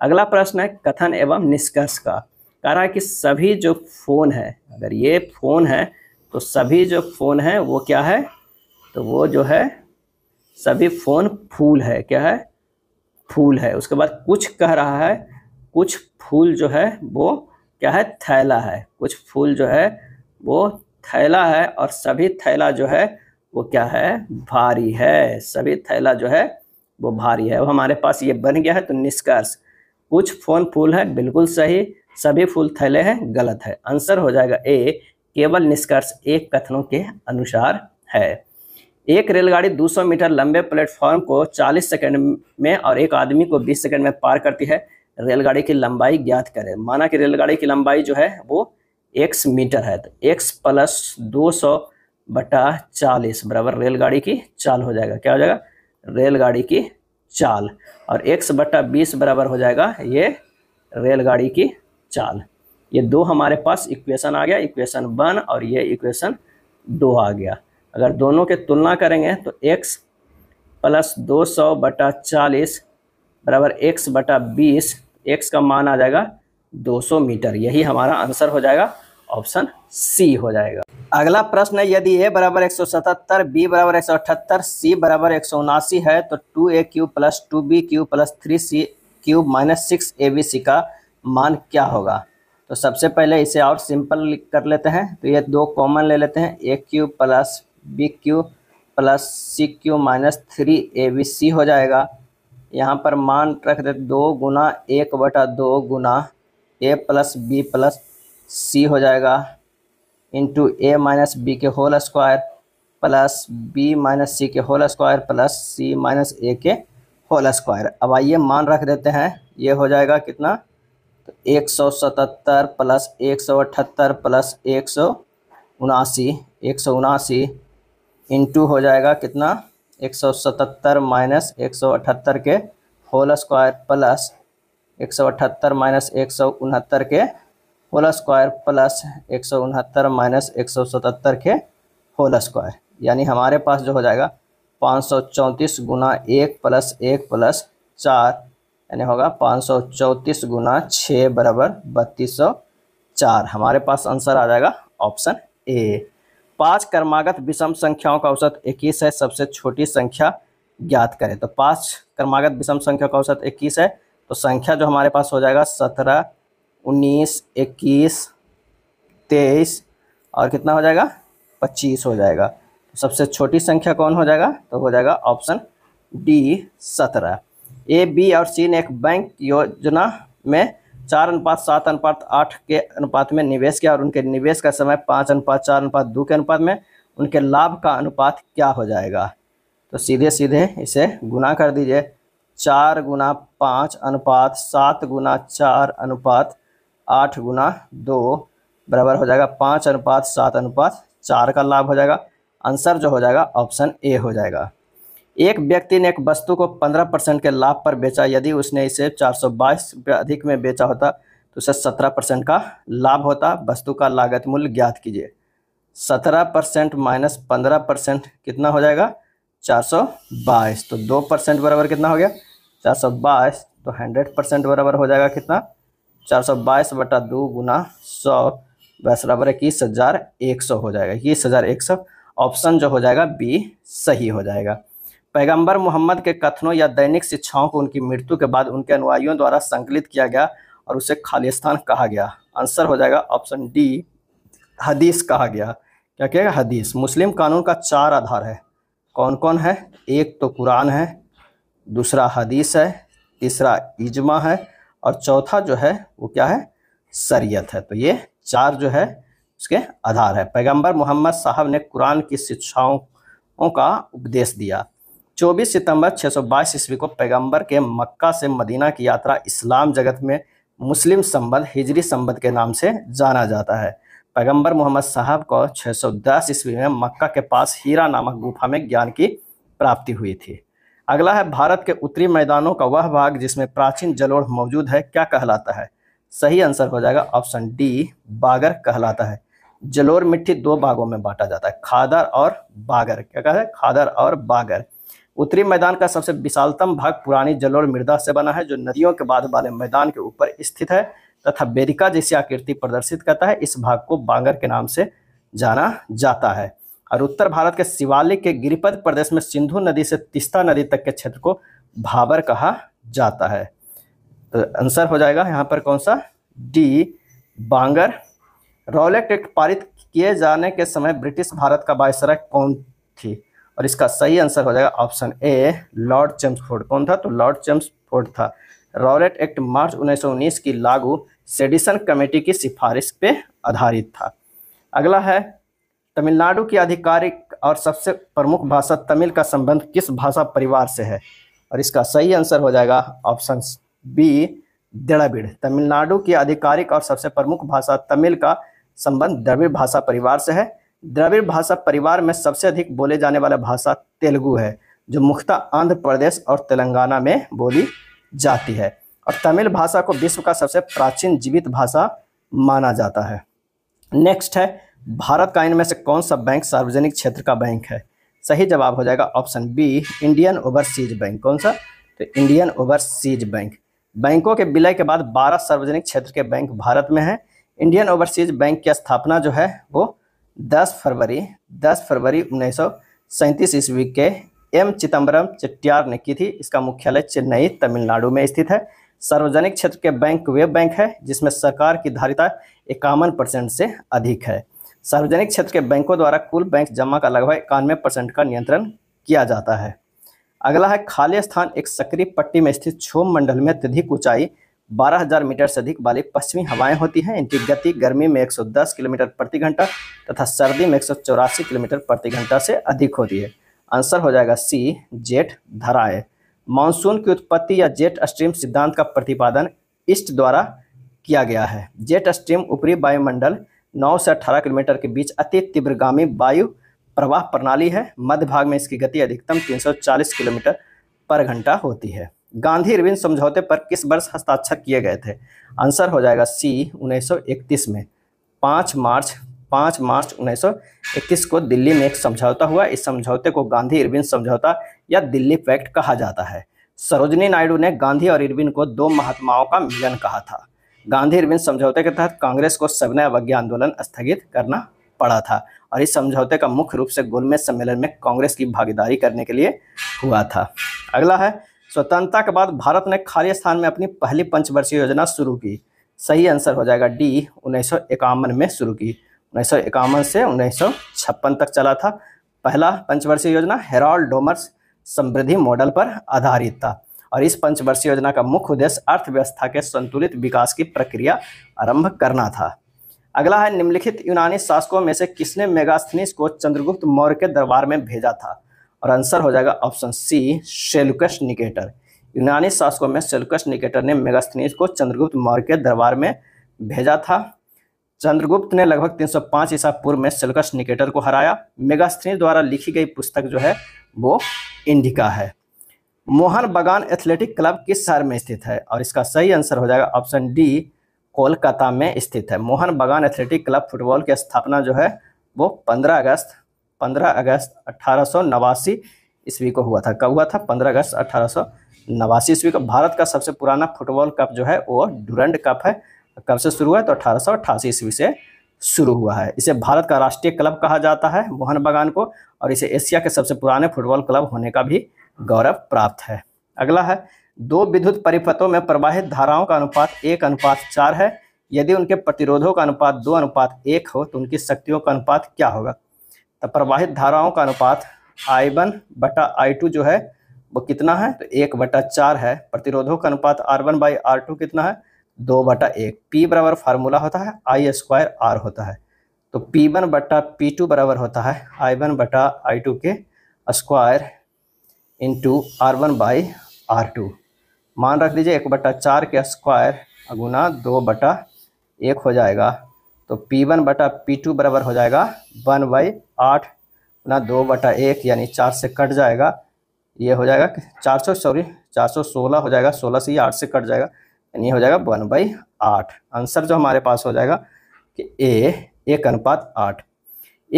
अगला प्रश्न है कथन एवं निष्कर्ष का कह रहा है कि सभी जो फ़ोन है अगर ये फ़ोन है तो सभी जो फ़ोन है वो क्या है तो वो जो है सभी फोन फूल है क्या है फूल है उसके बाद कुछ कह रहा है कुछ फूल जो है वो क्या है थैला है कुछ फूल जो है वो थैला है और सभी थैला जो है वो क्या है भारी है सभी थैला जो है वो भारी है अब हमारे पास ये बन गया है तो निष्कर्ष कुछ फोन फूल है बिल्कुल सही सभी फूल थैले हैं गलत है आंसर हो जाएगा ए केवल निष्कर्ष एक कथनों के अनुसार है एक रेलगाड़ी 200 मीटर लंबे प्लेटफॉर्म को 40 सेकंड में और एक आदमी को 20 सेकंड में पार करती है रेलगाड़ी की लंबाई ज्ञात करें माना कि रेलगाड़ी की लंबाई जो है वो एक्स मीटर है तो एक्स प्लस दो सौ बटा चालीस बराबर रेलगाड़ी की चाल हो जाएगा क्या हो जाएगा रेलगाड़ी की चाल और एक्स बटा बीस बराबर हो जाएगा ये रेलगाड़ी की चाल ये दो हमारे पास इक्वेशन आ गया इक्वेशन वन और ये इक्वेशन दो आ गया अगर दोनों के तुलना करेंगे तो एक्स प्लस दो सौ बटा चालीस बराबर एक्स बटा बीस एक्स का मान आ जाएगा 200 मीटर यही हमारा आंसर हो जाएगा ऑप्शन सी हो जाएगा अगला प्रश्न है यदि ए बराबर एक सौ सतहत्तर बी बराबर एक सौ अठहत्तर सी बराबर एक सौ उनासी है तो two A cube plus two B cube plus three C cube minus six A B C का मान क्या होगा तो सबसे पहले इसे और सिंपल कर लेते हैं तो ये दो कॉमन ले लेते हैं A cube plus B cube plus C cube minus three A B C हो जाएगा यहाँ पर मान रख दे दो गुना एक बटा दो गुना A plus B plus C हो जाएगा इंटू ए माइनस बी के whole square plus B minus C के whole square plus C minus A के होल स्क्वायर अब आइए मान रख देते हैं ये हो जाएगा कितना तो एक सौ सतहत्तर प्लस एक सौ अठहत्तर प्लस एक सौ उनासी एक सौ उनासी इंटू हो जाएगा कितना 177 माइनस एक के होल स्क्वायर प्लस 178 माइनस एक के होल स्क्वायर प्लस एक सौ माइनस एक के होल स्क्वायर यानी हमारे पास जो हो जाएगा पाँच सौ चौंतीस गुना एक प्लस एक प्लस चार यानी होगा पाँच सौ चौंतीस गुना छः बराबर बत्तीस सौ चार हमारे पास आंसर आ जाएगा ऑप्शन ए पांच क्रमागत विषम संख्याओं का औसत इक्कीस है सबसे छोटी संख्या ज्ञात करें तो पांच क्रमागत विषम संख्या का औसत इक्कीस है तो संख्या जो हमारे पास हो जाएगा सत्रह उन्नीस इक्कीस तेईस और कितना हो जाएगा पच्चीस हो जाएगा तो सबसे छोटी संख्या कौन हो जाएगा तो हो जाएगा ऑप्शन डी सत्रह ए बी और सी ने एक बैंक योजना में चार अनुपात सात अनुपात आठ के अनुपात में निवेश किया और उनके निवेश का समय पाँच अनुपात चार अनुपात दो के अनुपात में उनके लाभ का अनुपात क्या हो जाएगा तो सीधे सीधे इसे गुना कर दीजिए चार गुना पाँच अनुपात सात गुना चार अनुपात आठ गुना दो बराबर हो जाएगा पाँच अनुपात सात अनुपात चार का लाभ हो जाएगा आंसर जो हो जाएगा ऑप्शन ए हो जाएगा एक व्यक्ति ने एक वस्तु को 15 परसेंट के लाभ पर बेचा यदि उसने इसे 422 रुपये अधिक में बेचा होता तो उसे 17 परसेंट का लाभ होता वस्तु का लागत मूल्य ज्ञात कीजिए 17 परसेंट माइनस पंद्रह परसेंट कितना हो जाएगा 422 तो 2 परसेंट बराबर कितना हो गया 422 तो 100 परसेंट बराबर हो जाएगा कितना 422 बटा दो गुना सौ बस बराबर इक्कीस हज़ार एक सौ हो जाएगा इक्कीस हज़ार एक सौ ऑप्शन जो हो जाएगा बी सही हो जाएगा पैगंबर मोहम्मद के कथनों या दैनिक शिक्षाओं को उनकी मृत्यु के बाद उनके अनुयायियों द्वारा संकलित किया गया और उसे खालिस्तान कहा गया आंसर हो जाएगा ऑप्शन डी हदीस कहा गया क्या कहेगा हदीस मुस्लिम कानून का चार आधार है कौन कौन है एक तो कुरान है दूसरा हदीस है तीसरा इजमा है और चौथा जो है वो क्या है शरीयत है तो ये चार जो है उसके आधार है पैगंबर मोहम्मद साहब ने कुरान की शिक्षाओं का उपदेश दिया 24 सितंबर 622 ईस्वी को पैगंबर के मक्का से मदीना की यात्रा इस्लाम जगत में मुस्लिम संबंध हिजरी संबंध के नाम से जाना जाता है पैगंबर मोहम्मद साहब को 610 ईस्वी में मक्का के पास हीरा नामक गुफा में ज्ञान की प्राप्ति हुई थी अगला है भारत के उत्तरी मैदानों का वह भाग जिसमें प्राचीन जलोढ़ मौजूद है क्या कहलाता है सही आंसर हो जाएगा ऑप्शन डी बागर कहलाता है जलोर मिट्टी दो भागों में बांटा जाता है खादर और बागर क्या कहते हैं खादर और बागर उत्तरी मैदान का सबसे विशालतम भाग पुरानी जलोर मृदा से बना है जो नदियों के बाद वाले मैदान के ऊपर स्थित है तथा बेरिका जैसी आकृति प्रदर्शित करता है इस भाग को बांगर के नाम से जाना जाता है और उत्तर भारत के शिवालिक के गिरिपथ प्रदेश में सिंधु नदी से तिस्ता नदी तक के क्षेत्र को भाबर कहा जाता है तो आंसर हो जाएगा यहाँ पर कौन सा डी बांगर रॉलेट एक्ट पारित किए जाने के समय ब्रिटिश भारत का बायसराय कौन थी और इसका सही आंसर हो जाएगा ऑप्शन ए लॉर्ड चम्सफोर्ड कौन था तो लॉर्ड फोर्ड था रॉलेट एक्ट मार्च 1919 की लागू सेडिसन कमेटी की सिफारिश पे आधारित था अगला है तमिलनाडु की आधिकारिक और सबसे प्रमुख भाषा तमिल का संबंध किस भाषा परिवार से है और इसका सही आंसर हो जाएगा ऑप्शन बी द्रविड़ तमिलनाडु की आधिकारिक और सबसे प्रमुख भाषा तमिल का संबंध द्रविड़ भाषा परिवार से है द्रविड़ भाषा परिवार में सबसे अधिक बोले जाने वाला भाषा तेलुगु है जो मुख्यतः आंध्र प्रदेश और तेलंगाना में बोली जाती है और तमिल भाषा को विश्व का सबसे प्राचीन जीवित भाषा माना जाता है नेक्स्ट है भारत का इनमें से कौन सा बैंक सार्वजनिक क्षेत्र का बैंक है सही जवाब हो जाएगा option B Indian Overseas Bank कौन सा तो इंडियन ओवरसीज बैंक बैंकों के विलय के बाद 12 सार्वजनिक क्षेत्र के बैंक भारत में हैं इंडियन ओवरसीज बैंक की स्थापना जो है वो 10 फरवरी 10 फरवरी उन्नीस सौ ईस्वी के एम चिदम्बरम चेट्टियार ने की थी इसका मुख्यालय चेन्नई तमिलनाडु में स्थित है सार्वजनिक क्षेत्र के बैंक वे बैंक है जिसमें सरकार की धारिता इक्यावन परसेंट से अधिक है सार्वजनिक क्षेत्र के बैंकों द्वारा कुल बैंक जमा का लगभग इक्यानवे परसेंट का नियंत्रण किया जाता है अगला है खाली स्थान एक सक्रिय पट्टी में स्थित छोम मंडल में अत्यधिक ऊंचाई 12000 मीटर से अधिक वाली पश्चिमी हवाएं होती हैं इनकी गति गर्मी में 110 किलोमीटर प्रति घंटा तथा सर्दी में एक किलोमीटर प्रति घंटा से अधिक होती है आंसर हो जाएगा सी जेट धराए मानसून की उत्पत्ति या जेट स्ट्रीम सिद्धांत का प्रतिपादन ईस्ट द्वारा किया गया है जेट स्ट्रीम ऊपरी वायुमंडल 9 से 18 किलोमीटर के बीच अति तीव्रगामी वायु प्रवाह प्रणाली है मध्य भाग में इसकी गति अधिकतम 340 किलोमीटर पर घंटा होती है गांधी रिविन समझौते पर किस वर्ष हस्ताक्षर किए गए थे आंसर हो जाएगा सी 1931 में 5 मार्च 5 मार्च 1931 को दिल्ली में एक समझौता हुआ इस समझौते को गांधी इरविन समझौता या दिल्ली पैक्ट कहा जाता है सरोजनी नायडू ने गांधी और इरविन को दो महात्माओं का मिलन कहा था गांधी इरविन समझौते के तहत कांग्रेस को सविनय अवज्ञा आंदोलन स्थगित करना पड़ा था और इस समझौते का मुख्य रूप से गोलमेज सम्मेलन में कांग्रेस की भागीदारी करने के लिए हुआ था अगला है स्वतंत्रता के बाद भारत ने खाली स्थान में अपनी पहली पंचवर्षीय योजना शुरू की सही आंसर हो जाएगा डी उन्नीस में शुरू की उन्नीस से उन्नीस तक चला था पहला पंचवर्षीय योजना हेराल्ड डोमर्स समृद्धि मॉडल पर आधारित था और इस पंचवर्षीय योजना का मुख्य उद्देश्य अर्थव्यवस्था के संतुलित विकास की प्रक्रिया आरंभ करना था अगला है निम्नलिखित यूनानी शासकों में से किसने मेगास्थनीस को चंद्रगुप्त मौर्य के दरबार में भेजा था और आंसर हो जाएगा ऑप्शन सी सेलुकस निकेटर यूनानी शासकों में सेलुकस निकेटर ने मेगास्थनीज को चंद्रगुप्त मौर्य के दरबार में भेजा था चंद्रगुप्त ने लगभग 305 ईसा पूर्व में सेलुकस निकेटर को हराया मेगास्थनीज द्वारा लिखी गई पुस्तक जो है वो इंडिका है मोहन बगान एथलेटिक क्लब किस शहर में स्थित है और इसका सही आंसर हो जाएगा ऑप्शन डी कोलकाता में स्थित है मोहन बगान एथलेटिक क्लब फुटबॉल की स्थापना जो है वो 15 अगस्त 15 अगस्त अट्ठारह ईस्वी को हुआ था कब हुआ था 15 अगस्त अट्ठारह ईस्वी को भारत का सबसे पुराना फुटबॉल कप जो है वो डुरंड कप है कब से शुरू हुआ है तो अठारह ईस्वी से शुरू हुआ है इसे भारत का राष्ट्रीय क्लब कहा जाता है मोहन बगान को और इसे एशिया के सबसे पुराने फुटबॉल क्लब होने का भी गौरव प्राप्त है अगला है दो विद्युत परिपथों में प्रवाहित धाराओं का अनुपात एक अनुपात चार है यदि उनके प्रतिरोधों का अनुपात दो अनुपात एक हो तो उनकी शक्तियों का अनुपात क्या होगा प्रवाहित धाराओं का अनुपात आई वन बटा आई टू जो है वो कितना है तो एक बटा चार है प्रतिरोधों का अनुपात R one by R two कितना है दो बटा एक पी बराबर फार्मूला होता है आई स्क्वायर आर होता है तो पी वन बटा पी टू बराबर होता है आई वन बटा आई टू के square into R one by R two मान रख लीजिए एक बटा चार के स्क्वायर गुना दो बटा एक हो जाएगा तो पी वन बटा पी टू बराबर हो जाएगा वन बाई आठ ना दो बटा एक यानी चार से कट जाएगा ये हो जाएगा चार सौ सॉरी चार सौ सोलह हो जाएगा सोलह से ये आठ से कट जाएगा यानी ये हो जाएगा वन बाई आठ आंसर जो हमारे पास हो जाएगा कि ए एक अनुपात आठ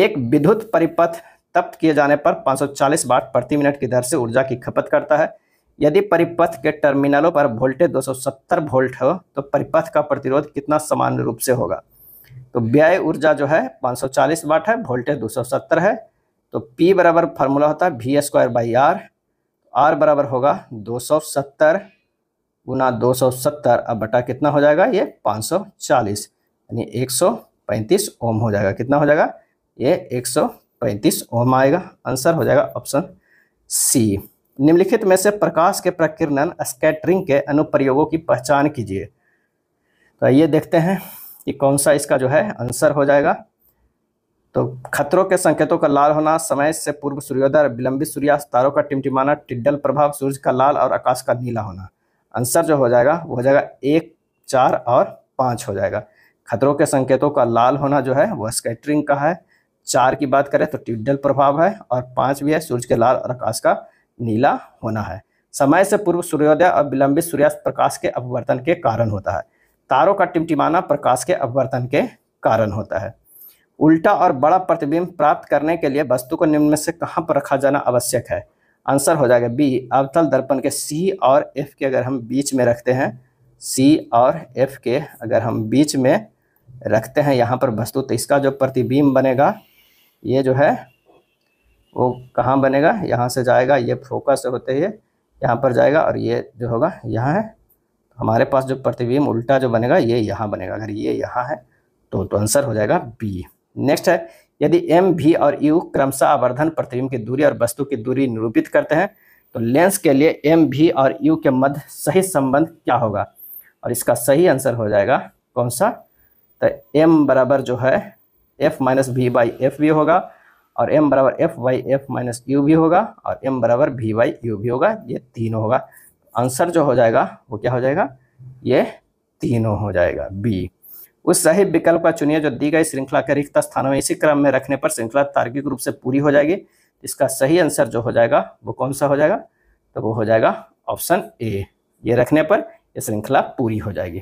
एक विद्युत परिपथ तप्त किए जाने पर 540 वाट प्रति मिनट की दर से ऊर्जा की खपत करता है यदि परिपथ के टर्मिनलों पर वोल्टेज 270 वोल्ट हो तो परिपथ का प्रतिरोध कितना सामान्य रूप से होगा तो व्यय ऊर्जा जो है 540 वाट है वोल्टेज 270 है तो P बराबर फार्मूला होता है V square by R R बराबर होगा 270 गुना दो अब बटा कितना हो जाएगा ये 540 यानी 135 ओम हो जाएगा कितना हो जाएगा ये 135 ओम आएगा आंसर हो जाएगा ऑप्शन सी निम्नलिखित में से प्रकाश के प्रकीर्णन स्केटरिंग के अनुप्रयोगों की पहचान कीजिए तो आइए देखते हैं कि कौन सा इसका जो है आंसर हो जाएगा तो खतरों के संकेतों का लाल होना समय से पूर्व सूर्योदय और विलंबित सूर्यास्त तारों का टिमटिमाना टिड्डल प्रभाव सूर्य का लाल और आकाश का नीला होना आंसर जो हो जाएगा वो हो जाएगा एक चार और पाँच हो जाएगा खतरों के संकेतों का लाल होना जो है वह स्कैटरिंग का है चार की बात करें तो टिड्डल प्रभाव है और पाँच भी है सूर्य के लाल और आकाश का नीला होना है समय से पूर्व सूर्योदय और विलंबित सूर्यास्त प्रकाश के अपवर्तन के कारण होता है तारों का टिमटिमाना प्रकाश के अपवर्तन के कारण होता है उल्टा और बड़ा प्रतिबिंब प्राप्त करने के लिए वस्तु को निम्न में से कहाँ पर रखा जाना आवश्यक है आंसर हो जाएगा बी अवतल दर्पण के सी और एफ के अगर हम बीच में रखते हैं सी और एफ के अगर हम बीच में रखते हैं यहाँ पर वस्तु तो इसका जो प्रतिबिंब बनेगा ये जो है वो कहाँ बनेगा यहाँ से जाएगा ये फोकस होते हुए यहाँ पर जाएगा और ये जो होगा यहाँ है हमारे पास जो प्रतिबिंब उल्टा जो बनेगा ये यहाँ बनेगा अगर ये यहाँ है तो तो आंसर हो जाएगा बी नेक्स्ट है यदि एम भी और यू क्रमशः आवर्धन प्रतिबिंब की दूरी और वस्तु की दूरी निरूपित करते हैं तो लेंस के लिए एम भी और यू के मध्य सही संबंध क्या होगा और इसका सही आंसर हो जाएगा कौन सा तो एम बराबर जो है एफ माइनस भी बाई एफ भी होगा और एम बराबर F by F minus U भी होगा और एम बराबर भी बाई यू भी होगा ये तीनों होगा आंसर जो हो जाएगा वो क्या हो जाएगा ये तीनों हो जाएगा बी उस सही विकल्प का चुनिए जो दी गई श्रृंखला के रिक्त स्थानों में इसी क्रम में रखने पर श्रृंखला तार्किक रूप से पूरी हो जाएगी इसका सही आंसर जो हो जाएगा वो कौन सा हो जाएगा तो वो हो जाएगा ऑप्शन ए ये रखने पर यह श्रृंखला पूरी हो जाएगी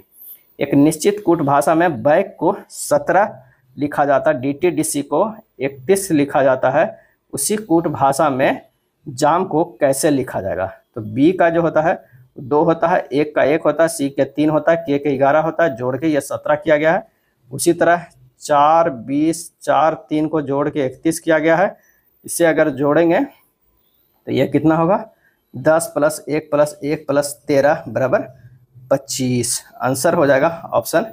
एक निश्चित कूट भाषा में बैक को सत्रह लिखा जाता है डीटीडीसी को इकतीस लिखा जाता है उसी कूट भाषा में जाम को कैसे लिखा जाएगा तो बी का जो होता है दो होता है एक का एक होता है सी के तीन होता है के के ग्यारह होता है जोड़ के ये सत्रह किया गया है उसी तरह चार बीस चार तीन को जोड़ के इकतीस किया गया है इसे अगर जोड़ेंगे तो यह कितना होगा दस प्लस एक प्लस एक प्लस तेरह बराबर पच्चीस आंसर हो जाएगा ऑप्शन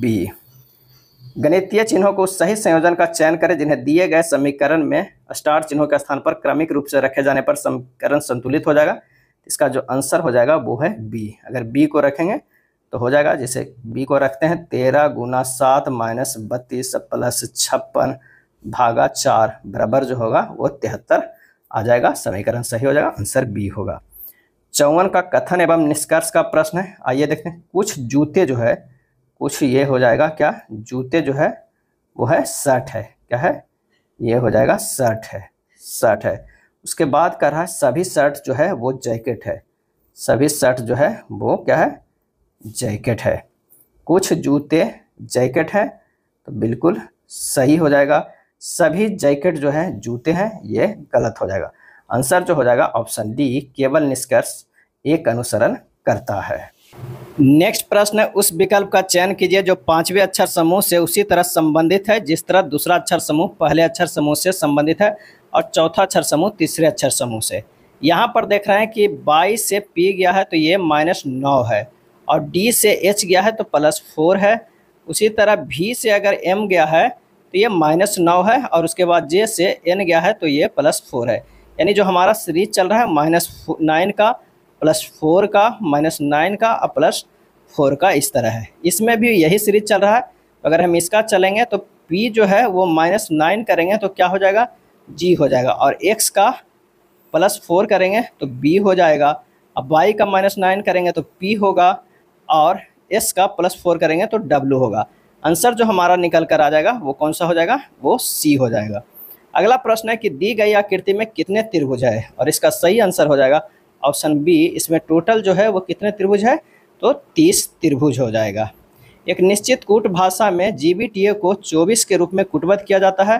बी गणितीय चिन्हों को सही संयोजन का चयन करें जिन्हें दिए गए समीकरण में स्टार चिन्हों के स्थान पर क्रमिक रूप से रखे जाने पर समीकरण संतुलित हो जाएगा इसका जो आंसर हो जाएगा वो है बी अगर बी को रखेंगे तो हो जाएगा जैसे बी को रखते हैं तेरह गुना सात माइनस बत्तीस प्लस छप्पन भागा चार बराबर जो होगा वो तिहत्तर आ जाएगा समीकरण सही हो जाएगा आंसर बी होगा चौवन का कथन एवं निष्कर्ष का प्रश्न है आइए देखते हैं कुछ जूते जो है कुछ ये हो जाएगा क्या जूते जो है वो है शर्ट है क्या है ये हो जाएगा शर्ट है शर्ट है उसके बाद कह रहा है सभी शर्ट जो है वो जैकेट है सभी शर्ट जो है वो क्या है जैकेट है कुछ जूते जैकेट है तो बिल्कुल सही हो जाएगा सभी जैकेट जो है जूते हैं ये गलत हो जाएगा आंसर जो हो जाएगा ऑप्शन डी केवल निष्कर्ष एक अनुसरण करता है नेक्स्ट प्रश्न है उस विकल्प का चयन कीजिए जो पांचवें अक्षर समूह से उसी तरह संबंधित है जिस तरह दूसरा अक्षर समूह पहले अक्षर समूह से संबंधित है और चौथा अक्षर समूह तीसरे अक्षर समूह से यहाँ पर देख रहे हैं कि बाई से पी गया है तो ये माइनस नौ है और डी से एच गया है तो प्लस फोर है उसी तरह भी से अगर एम गया है तो ये माइनस नौ है और उसके बाद जे से एन गया है तो ये प्लस फोर है यानी जो हमारा सीरीज चल रहा है माइनस नाइन का प्लस फोर का माइनस नाइन का और प्लस फोर का इस तरह है इसमें भी यही सीरीज चल रहा है अगर हम इसका चलेंगे तो पी जो है वो माइनस नाइन करेंगे तो क्या हो जाएगा जी हो जाएगा और एक्स का प्लस फोर करेंगे तो बी हो जाएगा अब वाई का माइनस नाइन करेंगे तो पी होगा और एस का प्लस फोर करेंगे तो डब्लू होगा आंसर जो हमारा निकल कर आ जाएगा वो कौन सा हो जाएगा वो सी हो जाएगा अगला प्रश्न है कि दी गई आकृति में कितने त्रिभुज है और इसका सही आंसर हो जाएगा ऑप्शन बी इसमें टोटल जो है वो कितने त्रिभुज है तो तीस त्रिभुज हो जाएगा एक निश्चित कूट भाषा में जी को चौबीस के रूप में कुटबद्ध किया जाता है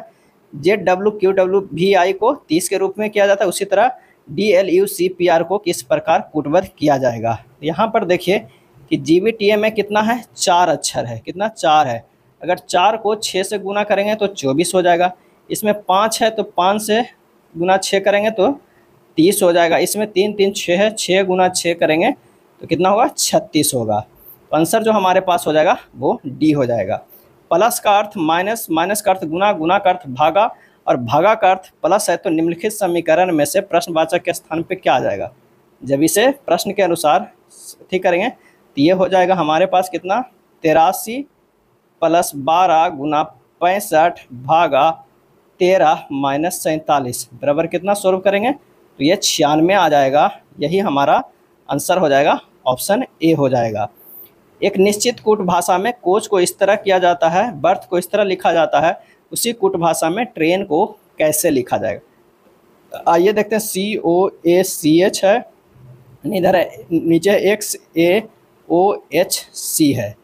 Z W Q W V I को तीस के रूप में किया जाता है उसी तरह D L U C P R को किस प्रकार कूटबद्ध किया जाएगा यहाँ पर देखिए कि जी बी टी ए में कितना है चार अक्षर है कितना चार है अगर चार को छः से गुना करेंगे तो चौबीस हो जाएगा इसमें पाँच है तो पाँच से गुना छः करेंगे तो तीस हो जाएगा इसमें तीन तीन छः है छः गुना छः करेंगे तो कितना होगा छत्तीस होगा तो आंसर जो हमारे पास हो जाएगा वो डी हो जाएगा प्लस का अर्थ माइनस माइनस का अर्थ गुना गुना का अर्थ भागा और भागा का अर्थ प्लस है तो निम्नलिखित समीकरण में से प्रश्नवाचक के स्थान पर क्या आ जाएगा जब इसे प्रश्न के अनुसार ठीक करेंगे तो ये हो जाएगा हमारे पास कितना तेरासी प्लस बारह गुना पैंसठ भागा तेरह माइनस सैंतालीस बराबर कितना सोल्व करेंगे तो ये छियानवे आ जाएगा यही हमारा आंसर हो जाएगा ऑप्शन ए हो जाएगा एक निश्चित कूट भाषा में कोच को इस तरह किया जाता है बर्थ को इस तरह लिखा जाता है उसी कूट भाषा में ट्रेन को कैसे लिखा जाएगा तो आइए देखते हैं सी ओ ए सी एच है इधर नीचे एक्स ए ओ एच सी है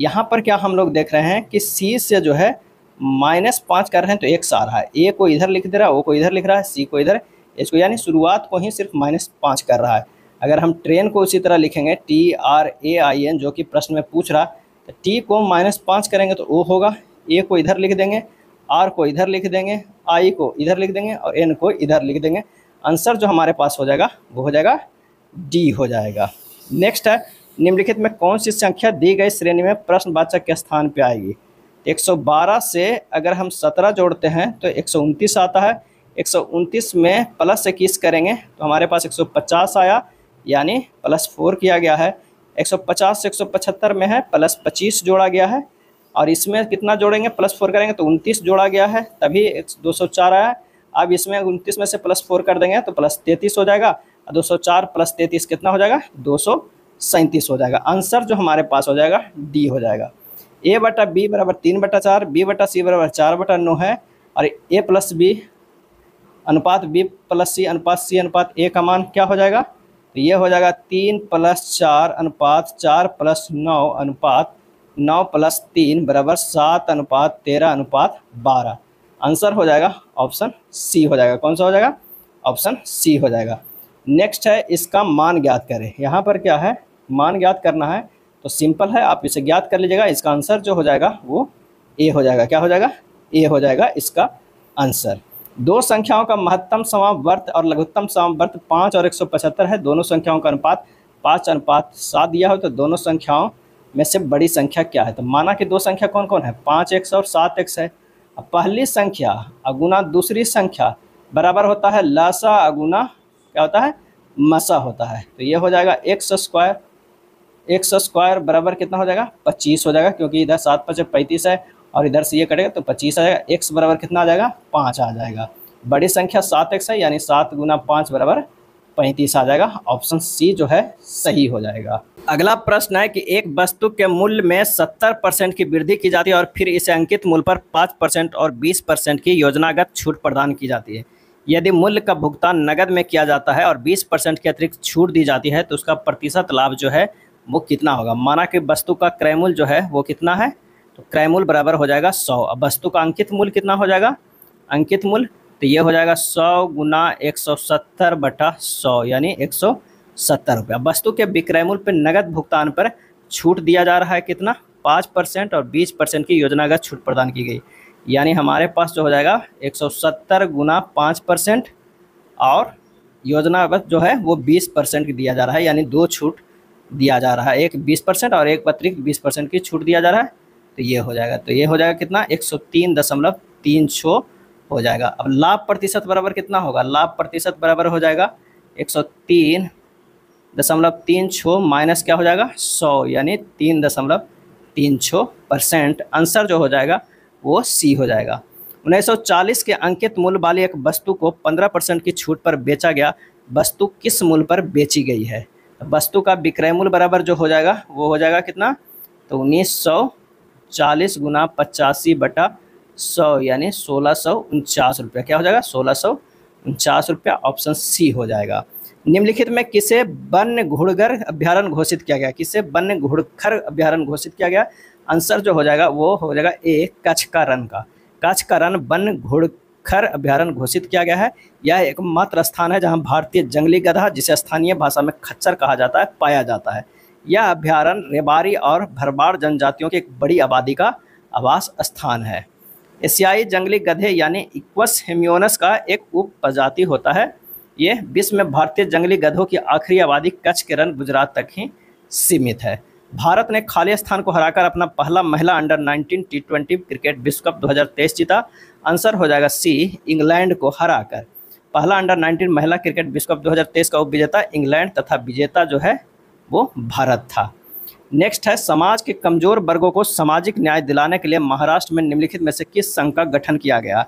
यहाँ पर क्या हम लोग देख रहे हैं कि सी से जो है माइनस पाँच कर रहे हैं तो एक्स आ रहा है ए को इधर लिख दे रहा है ओ को इधर लिख रहा है सी को इधर एच को यानी शुरुआत को ही सिर्फ माइनस पाँच कर रहा है अगर हम ट्रेन को इसी तरह लिखेंगे T R A I N जो कि प्रश्न में पूछ रहा तो टी को माइनस पाँच करेंगे तो ओ होगा ए को इधर लिख देंगे आर को इधर लिख देंगे आई को इधर लिख देंगे और एन को इधर लिख देंगे आंसर जो हमारे पास हो जाएगा वो हो जाएगा डी हो जाएगा नेक्स्ट है निम्नलिखित में कौन सी संख्या दी गई श्रेणी में प्रश्नवाचक के स्थान पर आएगी 112 से अगर हम 17 जोड़ते हैं तो एक आता है एक में प्लस इक्कीस करेंगे तो हमारे पास एक आया यानी प्लस फोर किया गया है 150 से 175 में है प्लस 25 जोड़ा गया है और इसमें कितना जोड़ेंगे प्लस फोर करेंगे तो उनतीस जोड़ा गया है तभी दो सौ चार आया अब इसमें उनतीस में से प्लस फोर कर देंगे तो प्लस तैंतीस हो जाएगा और दो सौ चार प्लस तैंतीस कितना हो जाएगा दो सौ सैंतीस हो जाएगा आंसर जो हमारे पास हो जाएगा डी हो जाएगा ए बटा बी बराबर तीन बटा चार बी बटा सी बराबर चार बटा नौ है और ए प्लस बी अनुपात बी प्लस सी अनुपात सी अनुपात ए का मान क्या हो जाएगा तो ये हो जाएगा तीन प्लस चार अनुपात चार प्लस नौ अनुपात नौ प्लस तीन बराबर सात अनुपात तेरह अनुपात बारह आंसर हो जाएगा ऑप्शन सी हो जाएगा कौन सा हो जाएगा ऑप्शन सी हो जाएगा नेक्स्ट है इसका मान ज्ञात करें यहाँ पर क्या है मान ज्ञात करना है तो सिंपल है आप इसे ज्ञात कर लीजिएगा इसका आंसर जो हो जाएगा वो ए हो जाएगा क्या हो जाएगा ए हो जाएगा इसका आंसर दो संख्याओं का महत्तम समावर्त और लघुत्तम समावर्त पाँच और एक सौ पचहत्तर है दोनों संख्याओं का अनुपात पाँच अनुपात सात दिया हो तो दोनों संख्याओं में से बड़ी संख्या क्या है तो माना कि दो संख्या कौन कौन है पाँच एक्स और सात एक्स है पहली संख्या अगुना दूसरी संख्या बराबर होता है लासा अगुना क्या होता है मसा होता है तो ये हो जाएगा एक्स स्क्वायर एक्स स्क्वायर बराबर कितना हो जाएगा पच्चीस हो जाएगा क्योंकि इधर सात पचे पैंतीस है और इधर से ये कटेगा तो पच्चीस आएगा एक्स बराबर कितना आ जाएगा पाँच आ जाएगा बड़ी संख्या सात एक्स है यानी सात गुना पाँच बराबर पैंतीस आ जाएगा ऑप्शन सी जो है सही हो जाएगा अगला प्रश्न है कि एक वस्तु के मूल्य में सत्तर परसेंट की वृद्धि की जाती है और फिर इसे अंकित मूल्य पर पाँच परसेंट और बीस परसेंट की योजनागत छूट प्रदान की जाती है यदि मूल्य का भुगतान नगद में किया जाता है और 20 परसेंट के अतिरिक्त छूट दी जाती है तो उसका प्रतिशत लाभ जो है वो कितना होगा माना कि वस्तु का क्रय मूल्य जो है वो कितना है तो क्रय मूल्य बराबर हो जाएगा सौ अब वस्तु का अंकित मूल्य कितना हो जाएगा अंकित मूल्य तो ये हो जाएगा सौ गुना एक सौ सत्तर बटा सौ यानी एक सौ सत्तर रुपये वस्तु के विक्रय मूल्य पर नगद भुगतान पर छूट दिया जा रहा है कितना पाँच परसेंट और बीस परसेंट की योजनागत छूट प्रदान की गई यानी हमारे पास जो हो जाएगा एक सौ सत्तर गुना पाँच परसेंट और योजनागत जो है वो बीस परसेंट दिया जा रहा है यानी दो छूट दिया जा रहा है एक बीस परसेंट और एक अतिरिक्त बीस परसेंट की छूट दिया जा रहा है तो ये हो जाएगा तो ये हो जाएगा कितना एक सौ तीन दशमलव तीन हो जाएगा अब लाभ प्रतिशत बराबर कितना होगा लाभ प्रतिशत बराबर हो जाएगा एक सौ तीन दशमलव तीन छः माइनस क्या हो जाएगा सौ यानी तीन दशमलव तीन छः परसेंट आंसर जो हो जाएगा वो सी हो जाएगा 1940 के अंकित मूल्य वाली एक वस्तु को 15 परसेंट की छूट पर बेचा गया वस्तु किस मूल्य पर बेची गई है वस्तु का विक्रय मूल्य बराबर जो हो जाएगा वो हो जाएगा कितना तो उन्नीस सौ चालीस गुना पचासी बटा सौ यानी सोलह सौ उनचास रुपया क्या हो जाएगा सोलह सौ उनचास रुपया ऑप्शन सी हो जाएगा निम्नलिखित में किसे वन्य घुड़घर अभ्यारण घोषित किया गया किसे वन्य घुड़खर अभ्यारण घोषित किया गया आंसर जो हो जाएगा वो हो जाएगा ए कच्छ का रन का कच्छ का रन वन्य घुड़खर अभ्यारण घोषित किया गया है यह एकमात्र स्थान है जहां भारतीय जंगली गधा जिसे स्थानीय भाषा में खच्चर कहा जाता है पाया जाता है यह अभ्यारण्य रेबारी और भरबाड़ जनजातियों की एक बड़ी आबादी का आवास स्थान है एशियाई जंगली गधे यानी इक्वस हेम्योनस का एक उप प्रजाति होता है यह विश्व में भारतीय जंगली गधों की आखिरी आबादी कच्छ के रन गुजरात तक ही सीमित है भारत ने खाली स्थान को हराकर अपना पहला महिला अंडर 19 टी ट्वेंटी क्रिकेट विश्व कप 2023 जीता आंसर हो जाएगा सी इंग्लैंड को हराकर पहला अंडर 19 महिला क्रिकेट विश्व कप 2023 का उप विजेता इंग्लैंड तथा विजेता जो है वो भारत था नेक्स्ट है समाज के कमजोर वर्गों को सामाजिक न्याय दिलाने के लिए महाराष्ट्र में निम्नलिखित में से किस संघ का गठन किया गया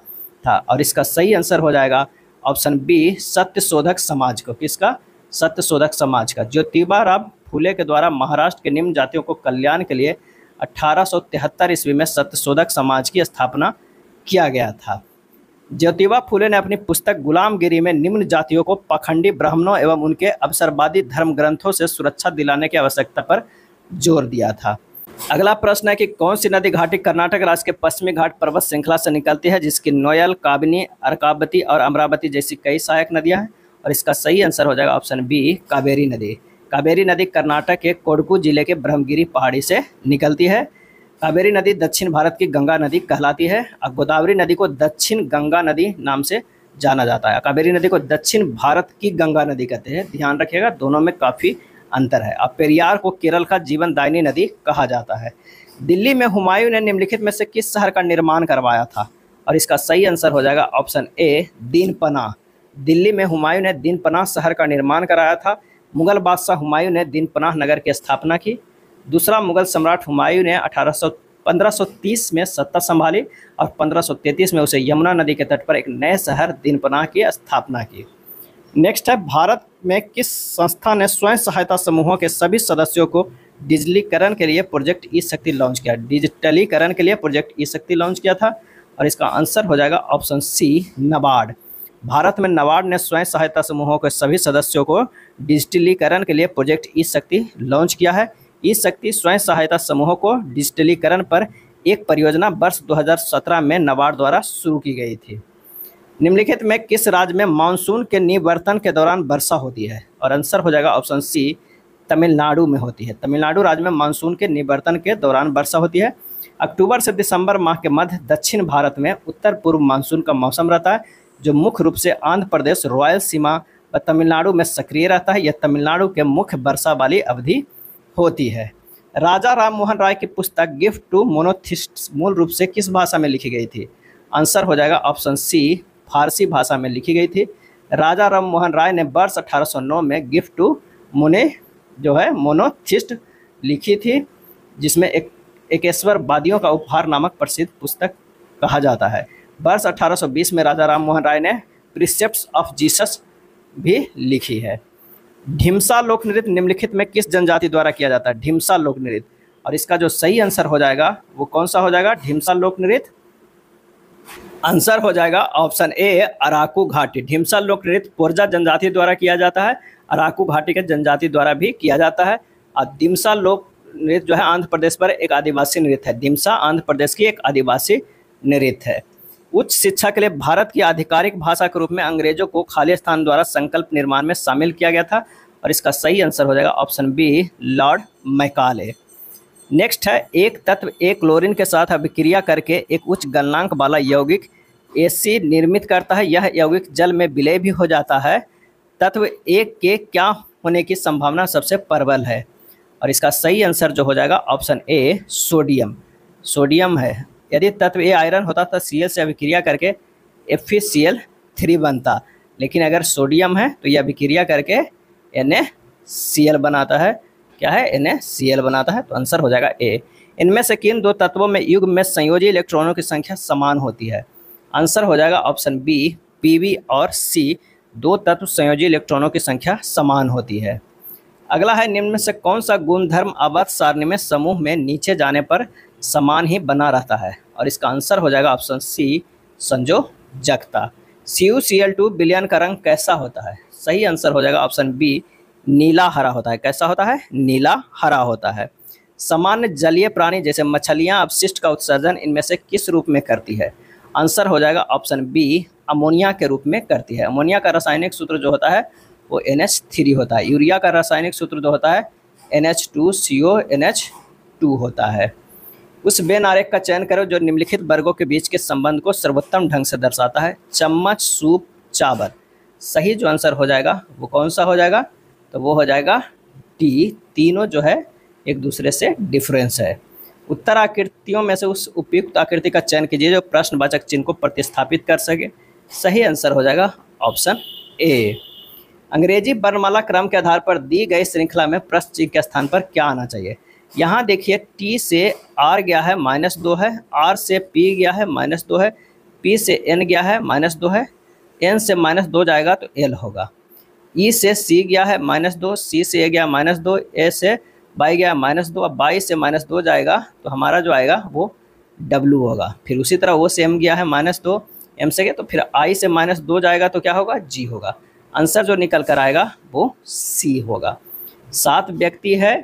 था और इसका सही आंसर हो जाएगा ऑप्शन बी सत्य शोधक समाज को किसका सत्य शोधक समाज का ज्योतिबा राव फूले के द्वारा महाराष्ट्र के निम्न जातियों को कल्याण के लिए अठारह ईस्वी में सत्यशोधक समाज की स्थापना किया गया था ज्योतिबा फूले ने अपनी पुस्तक गुलामगिरी में निम्न जातियों को पखंडी ब्राह्मणों एवं उनके अवसरवादी धर्म ग्रंथों से सुरक्षा दिलाने की आवश्यकता पर जोर दिया था अगला प्रश्न है कि कौन सी नदी घाटी कर्नाटक राज्य के पश्चिमी घाट पर्वत श्रृंखला से निकलती है जिसकी नोयल काबिनी अरकावती और अमरावती जैसी कई सहायक नदियां हैं और इसका सही आंसर हो जाएगा ऑप्शन बी कावेरी नदी कावेरी नदी कर्नाटक के कोडकू जिले के ब्रह्मगिरी पहाड़ी से निकलती है कावेरी नदी दक्षिण भारत की गंगा नदी कहलाती है और गोदावरी नदी को दक्षिण गंगा नदी नाम से जाना जाता है कावेरी नदी को दक्षिण भारत की गंगा नदी कहते हैं ध्यान रखिएगा दोनों में काफ़ी अंतर है अब पेरियार को केरल का जीवनदायिनी नदी कहा जाता है दिल्ली में हुमायूं ने निम्नलिखित में से किस शहर का निर्माण करवाया था और इसका सही आंसर हो जाएगा ऑप्शन ए दीनपना दिल्ली में हुमायूं ने दीनपनाह शहर का निर्माण कराया था मुगल बादशाह हुमायूं ने दीनपनाह नगर की स्थापना की दूसरा मुगल सम्राट हुमायूं ने अठारह 1530 में सत्ता संभाली और 1533 में उसे यमुना नदी के तट पर एक नए शहर दिनपनाह की स्थापना की नेक्स्ट है भारत में किस संस्था ने स्वयं सहायता समूहों के सभी सदस्यों को डिजिटलीकरण के लिए प्रोजेक्ट ई शक्ति लॉन्च किया डिजिटलीकरण के लिए प्रोजेक्ट ई शक्ति लॉन्च किया था और इसका आंसर हो जाएगा ऑप्शन सी नबार्ड भारत में नबार्ड ने स्वयं सहायता समूहों के सभी सदस्यों को डिजिटलीकरण के लिए प्रोजेक्ट ई शक्ति लॉन्च किया है इस शक्ति स्वयं सहायता समूहों को डिजिटलीकरण पर एक परियोजना वर्ष 2017 में नबार्ड द्वारा शुरू की गई थी निम्नलिखित में किस राज्य में मानसून के निवर्तन के दौरान वर्षा होती है और आंसर हो जाएगा ऑप्शन सी तमिलनाडु में होती है तमिलनाडु राज्य में मानसून के निवर्तन के दौरान वर्षा होती है अक्टूबर से दिसंबर माह के मध्य दक्षिण भारत में उत्तर पूर्व मानसून का मौसम रहता है जो मुख्य रूप से आंध्र प्रदेश रॉयल सीमा व तमिलनाडु में सक्रिय रहता है यह तमिलनाडु के मुख्य वर्षा वाली अवधि होती है राजा राम मोहन राय की पुस्तक गिफ्ट टू मोनोथिस्ट मूल रूप से किस भाषा में लिखी गई थी आंसर हो जाएगा ऑप्शन सी फारसी भाषा में लिखी गई थी राजा राम मोहन राय ने वर्ष 1809 में गिफ्ट टू मोने जो है मोनोथिस्ट लिखी थी जिसमें एक एकेश्वरवादियों का उपहार नामक प्रसिद्ध पुस्तक कहा जाता है वर्ष 1820 में राजा राम मोहन राय ने प्रिसेप्ट ऑफ जीसस भी लिखी है ढिमसा लोक नृत्य निम्नलिखित में किस जनजाति द्वारा किया जाता है ढिमसा लोक नृत्य और इसका जो सही आंसर हो जाएगा वो कौन सा हो जाएगा ढिमसा लोक नृत्य आंसर हो जाएगा ऑप्शन ए अराकू घाटी ढिमसा लोक नृत्य पुर्जा जनजाति द्वारा किया जाता है अराकू घाटी के जनजाति द्वारा भी किया जाता है और दिमसा लोक नृत्य जो है आंध्र प्रदेश पर एक आदिवासी नृत्य है दिमसा आंध्र प्रदेश की एक आदिवासी नृत्य है उच्च शिक्षा के लिए भारत की आधिकारिक भाषा के रूप में अंग्रेजों को खालिस्तान द्वारा संकल्प निर्माण में शामिल किया गया था और इसका सही आंसर हो जाएगा option B Lord Macaulay next है एक तत्व एक क्लोरीन के साथ अभिक्रिया करके एक उच्च गलनांक वाला यौगिक एसी निर्मित करता है यह यौगिक जल में विलय भी हो जाता है तत्व एक के क्या होने की संभावना सबसे प्रबल है और इसका सही आंसर जो हो जाएगा ऑप्शन ए सोडियम सोडियम है यदि तत्व ए आयरन होता तो सी से अभिक्रिया करके एफ थ्री बनता लेकिन अगर सोडियम है तो यह अभिक्रिया करके एन बनाता है क्या है एन बनाता है तो आंसर हो जाएगा ए इनमें से किन दो तत्वों में युग में संयोजी इलेक्ट्रॉनों की संख्या समान होती है आंसर हो जाएगा ऑप्शन बी पी और सी दो तत्व संयोजी इलेक्ट्रॉनों की संख्या समान होती है अगला है निम्न में से कौन सा गुणधर्म आबद्ध सारणी में समूह में नीचे जाने पर समान ही बना रहता है और इसका आंसर हो जाएगा ऑप्शन सी संजो जगता C U C L two बिलियन का रंग कैसा होता है सही आंसर हो जाएगा ऑप्शन बी नीला हरा होता है कैसा होता है नीला हरा होता है सामान्य जलीय प्राणी जैसे मछलियाँ अपशिष्ट का उत्सर्जन इनमें से किस रूप में करती है आंसर हो जाएगा ऑप्शन बी अमोनिया के रूप में करती है अमोनिया का रासायनिक सूत्र जो होता है वो एन एच थ्री होता है यूरिया का रासायनिक सूत्र जो होता है N H two C O N H two होता है उस बेन आरेख का चयन करो जो निम्नलिखित वर्गों के बीच के संबंध को सर्वोत्तम ढंग से दर्शाता है चम्मच सूप चावल सही जो आंसर हो जाएगा वो कौन सा हो जाएगा तो वो हो जाएगा टी तीनों जो है एक दूसरे से डिफरेंस है उत्तर आकृतियों में से उस उपयुक्त आकृति का चयन कीजिए जो प्रश्नवाचक चिन्ह को प्रतिस्थापित कर सके सही आंसर हो जाएगा ऑप्शन ए अंग्रेजी वर्णमाला क्रम के आधार पर दी गई श्रृंखला में प्रश्न चिन्ह के स्थान पर क्या आना चाहिए यहाँ देखिए टी से आर गया है माइनस दो है आर से पी गया है माइनस दो है पी से एन गया है माइनस दो है एन से माइनस दो जाएगा तो एल होगा ई e से सी गया है माइनस दो सी से ए गया माइनस दो ए से बाई गया माइनस दो अब बाई से माइनस दो जाएगा तो हमारा जो आएगा वो डब्लू होगा फिर उसी तरह ओ से एम गया है माइनस दो एम से गया तो फिर आई से माइनस दो जाएगा तो क्या होगा जी होगा आंसर जो निकल कर आएगा वो सी होगा सात व्यक्ति है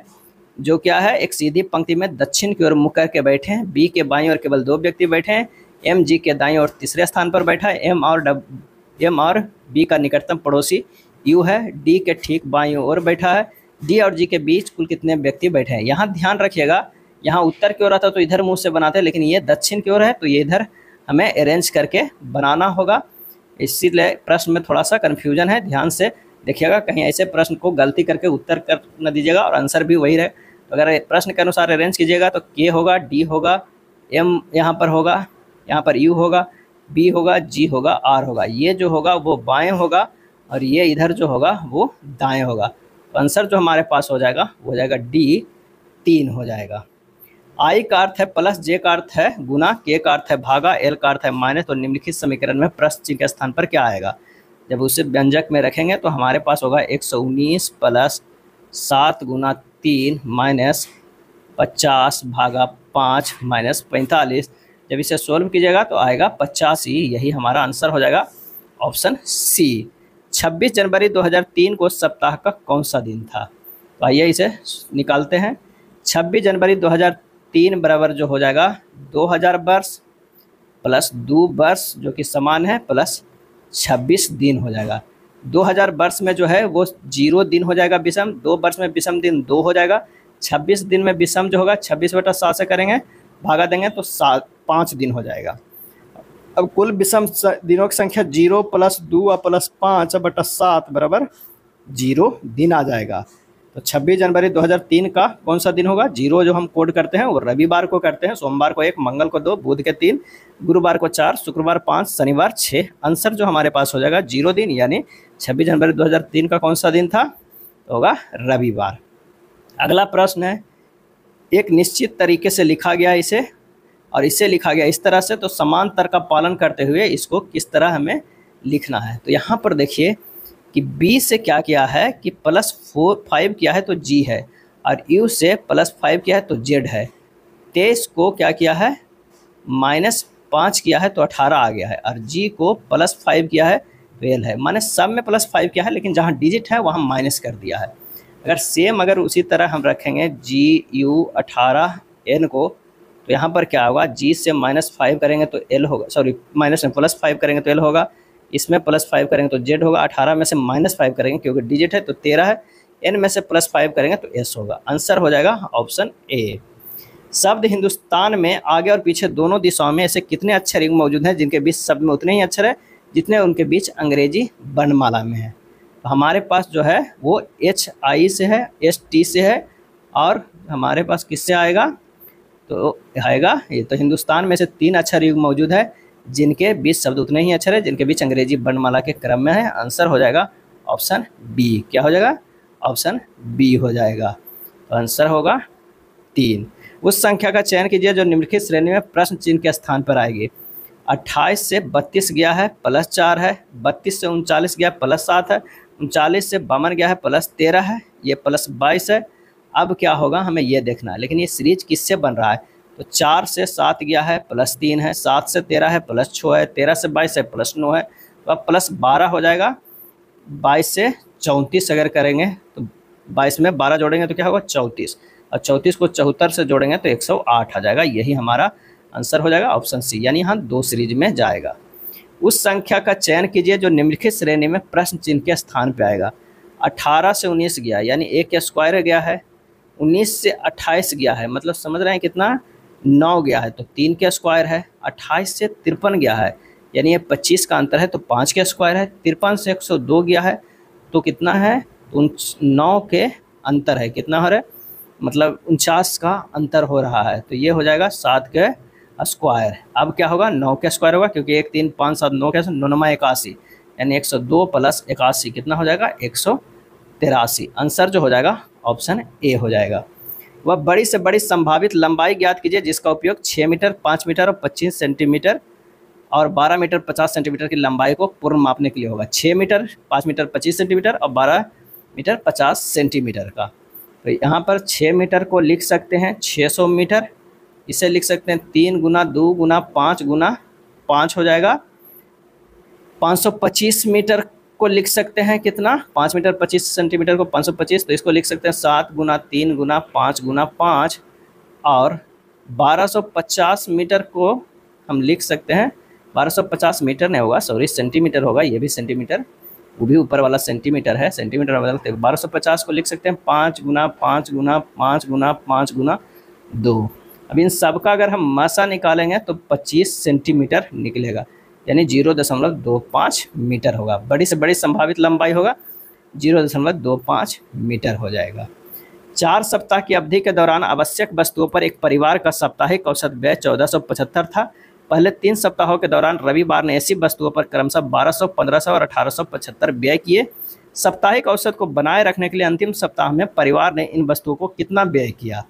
जो क्या है एक सीधी पंक्ति में दक्षिण की ओर मुख करके बैठे हैं बी के बाई और केवल दो व्यक्ति बैठे हैं एम जी के दाई और तीसरे स्थान पर बैठा है एम और डब एम और बी का निकटतम पड़ोसी यू है डी के ठीक बाई ओर बैठा है डी और जी के बीच कुल कितने व्यक्ति बैठे हैं यहाँ ध्यान रखिएगा यहाँ उत्तर की ओर आता तो इधर मुँह से बनाते हैं लेकिन ये दक्षिण की ओर है तो ये इधर हमें अरेंज करके बनाना होगा इसीलिए प्रश्न में थोड़ा सा कन्फ्यूजन है ध्यान से देखिएगा कहीं ऐसे प्रश्न को गलती करके उत्तर कर न दीजिएगा और आंसर भी वही रहे अगर प्रश्न के अनुसार अरेंज कीजिएगा तो के होगा डी होगा एम यहाँ पर होगा यहाँ पर यू होगा बी होगा जी होगा आर होगा ये जो होगा वो बाएँ होगा और ये इधर जो होगा वो दाएँ होगा तो आंसर जो हमारे पास हो जाएगा वो हो जाएगा डी तीन हो जाएगा आई का अर्थ है प्लस जे का अर्थ है गुना के का अर्थ है भागा एल का अर्थ है माइनस तो निम्नलिखित समीकरण में प्रश्न चिन्ह के स्थान पर क्या आएगा जब उसे व्यंजक में रखेंगे तो हमारे पास होगा एक सौ उन्नीस प्लस सात गुना तीन माइनस पचास भागा पाँच माइनस पैंतालीस जब इसे सोल्व कीजिएगा तो आएगा पचासी यही हमारा आंसर हो जाएगा ऑप्शन सी 26 जनवरी 2003 को सप्ताह का कौन सा दिन था तो आइए इसे निकालते हैं 26 जनवरी 2003 बराबर जो हो जाएगा 2000 वर्ष प्लस दो वर्ष जो कि समान है प्लस 26 दिन हो जाएगा 2000 वर्ष में जो है वो जीरो दिन हो जाएगा विषम दो वर्ष में विषम दिन दो हो जाएगा 26 दिन में विषम जो होगा 26 बटा सात से करेंगे भागा देंगे तो सात पाँच दिन हो जाएगा अब कुल विषम दिनों की संख्या जीरो प्लस दो और प्लस पाँच बटा सात बराबर जीरो दिन आ जाएगा तो 26 जनवरी 2003 का कौन सा दिन होगा जीरो जो हम कोड करते हैं वो रविवार को करते हैं सोमवार को एक मंगल को दो बुध के तीन गुरुवार को चार शुक्रवार पाँच शनिवार छः आंसर जो हमारे पास हो जाएगा जीरो दिन यानी 26 जनवरी 2003 का कौन सा दिन था तो होगा रविवार अगला प्रश्न है एक निश्चित तरीके से लिखा गया इसे और इसे लिखा गया इस तरह से तो समांतर का पालन करते हुए इसको किस तरह हमें लिखना है तो यहाँ पर देखिए कि बी से क्या किया है कि प्लस फोर फाइव किया है तो जी है और यू से प्लस फाइव किया है तो जेड है तेईस को क्या किया है माइनस पाँच किया है तो अठारह आ गया है और जी को प्लस फाइव किया है वेल है माने सब में प्लस फाइव किया है लेकिन जहाँ डिजिट है वहाँ माइनस कर दिया है अगर सेम अगर उसी तरह हम रखेंगे जी यू अठारह एन को तो यहाँ पर क्या होगा जी से माइनस फाइव करेंगे तो एल होगा सॉरी माइनस में प्लस फाइव करेंगे तो एल होगा इसमें प्लस फाइव करेंगे तो जेड होगा अठारह में से माइनस फाइव करेंगे क्योंकि डिजिट है तो तेरह है एन में से प्लस फाइव करेंगे तो एस होगा आंसर हो जाएगा ऑप्शन ए शब्द हिंदुस्तान में आगे और पीछे दोनों दिशाओं में ऐसे कितने अक्षर रिंग मौजूद हैं जिनके बीच शब्द में उतने ही अक्षर है जितने उनके बीच अंग्रेजी वर्णमाला में है तो हमारे पास जो है वो एच आई से है एस टी से है और हमारे पास किससे आएगा तो आएगा ये तो हिंदुस्तान में से तीन अक्षर युग मौजूद है जिनके बीच शब्द उतने ही अक्षर है जिनके बीच अंग्रेजी वर्णमाला के क्रम में है आंसर हो जाएगा ऑप्शन बी क्या हो जाएगा ऑप्शन बी हो जाएगा तो आंसर होगा तीन उस संख्या का चयन कीजिए जो निम्नलिखित श्रेणी में प्रश्न चिन्ह के स्थान पर आएगी अट्ठाईस से बत्तीस गया है प्लस चार है बत्तीस से उनचालीस गया प्लस सात है उनचालीस से बावन गया है प्लस तेरह है ये प्लस बाईस है अब क्या होगा हमें ये देखना है लेकिन ये सीरीज किससे बन रहा है तो चार से सात गया है प्लस तीन है सात से तेरह है प्लस छः है तेरह से बाईस है प्लस नौ है तो अब प्लस बारह हो जाएगा बाईस से चौंतीस अगर करेंगे तो बाईस में बारह जोड़ेंगे तो क्या होगा चौंतीस और चौंतीस को चौहत्तर से जोड़ेंगे तो एक सौ आठ आ जाएगा यही हमारा आंसर हो जाएगा ऑप्शन सी यानी यहाँ दो सीरीज में जाएगा उस संख्या का चयन कीजिए जो निम्नलिखित श्रेणी में प्रश्न चिन्ह के स्थान पर आएगा अठारह से उन्नीस गया यानी एक स्क्वायर गया है उन्नीस से अट्ठाईस गया है मतलब समझ रहे हैं कितना नौ गया है तो तीन के स्क्वायर है अट्ठाईस से तिरपन गया है यानी ये पच्चीस का अंतर है तो पाँच के स्क्वायर है तिरपन से एक सौ दो गया है तो कितना है तो उन नौ के अंतर है कितना हो रहा है मतलब उनचास का अंतर हो रहा है तो ये हो जाएगा सात के स्क्वायर अब क्या होगा नौ के स्क्वायर होगा क्योंकि एक तीन पाँच सात नौ के नौ नमा इक्यासी यानी एक सौ दो प्लस इक्यासी कितना हो जाएगा एक सौ तिरासी आंसर जो हो जाएगा ऑप्शन ए हो जाएगा वह बड़ी से बड़ी संभावित लंबाई ज्ञात कीजिए जिसका उपयोग छः मीटर पाँच मीटर और पच्चीस सेंटीमीटर और बारह मीटर पचास सेंटीमीटर की लंबाई को पूर्ण मापने के लिए होगा छः मीटर पाँच मीटर पच्चीस सेंटीमीटर और बारह मीटर पचास सेंटीमीटर का तो यहाँ पर छः मीटर को लिख सकते हैं छः सौ मीटर इसे लिख सकते हैं तीन गुना दो गुना पाँच गुना पाँच हो जाएगा पच्चीस मीटर इसको लिख सकते हैं कितना पाँच मीटर पच्चीस सेंटीमीटर को पाँच सौ पच्चीस तो इसको लिख सकते हैं सात गुना तीन गुना पाँच गुना पाँच और बारह सौ पचास मीटर को हम लिख सकते हैं बारह सौ पचास मीटर नहीं होगा सॉरी सेंटीमीटर होगा ये भी सेंटीमीटर वो भी ऊपर वाला सेंटीमीटर है सेंटीमीटर बारह सौ पचास को लिख सकते हैं पाँच गुना पाँच गुना पाँच गुना पाँच गुना दो अब इन सब का अगर हम मासा निकालेंगे तो पच्चीस सेंटीमीटर निकलेगा यानी जीरो दशमलव दो पाँच मीटर होगा बड़ी से बड़ी संभावित लंबाई होगा जीरो दशमलव दो पाँच मीटर हो जाएगा चार सप्ताह की अवधि के दौरान आवश्यक वस्तुओं पर एक परिवार का साप्ताहिक औसत व्यय चौदह सौ पचहत्तर था पहले तीन सप्ताहों के दौरान रविवार ने ऐसी वस्तुओं पर क्रमशः बारह सौ पंद्रह सौ और अठारह सौ पचहत्तर व्यय किए साप्ताहिक औसत को बनाए रखने के लिए अंतिम सप्ताह में परिवार ने इन वस्तुओं को कितना व्यय किया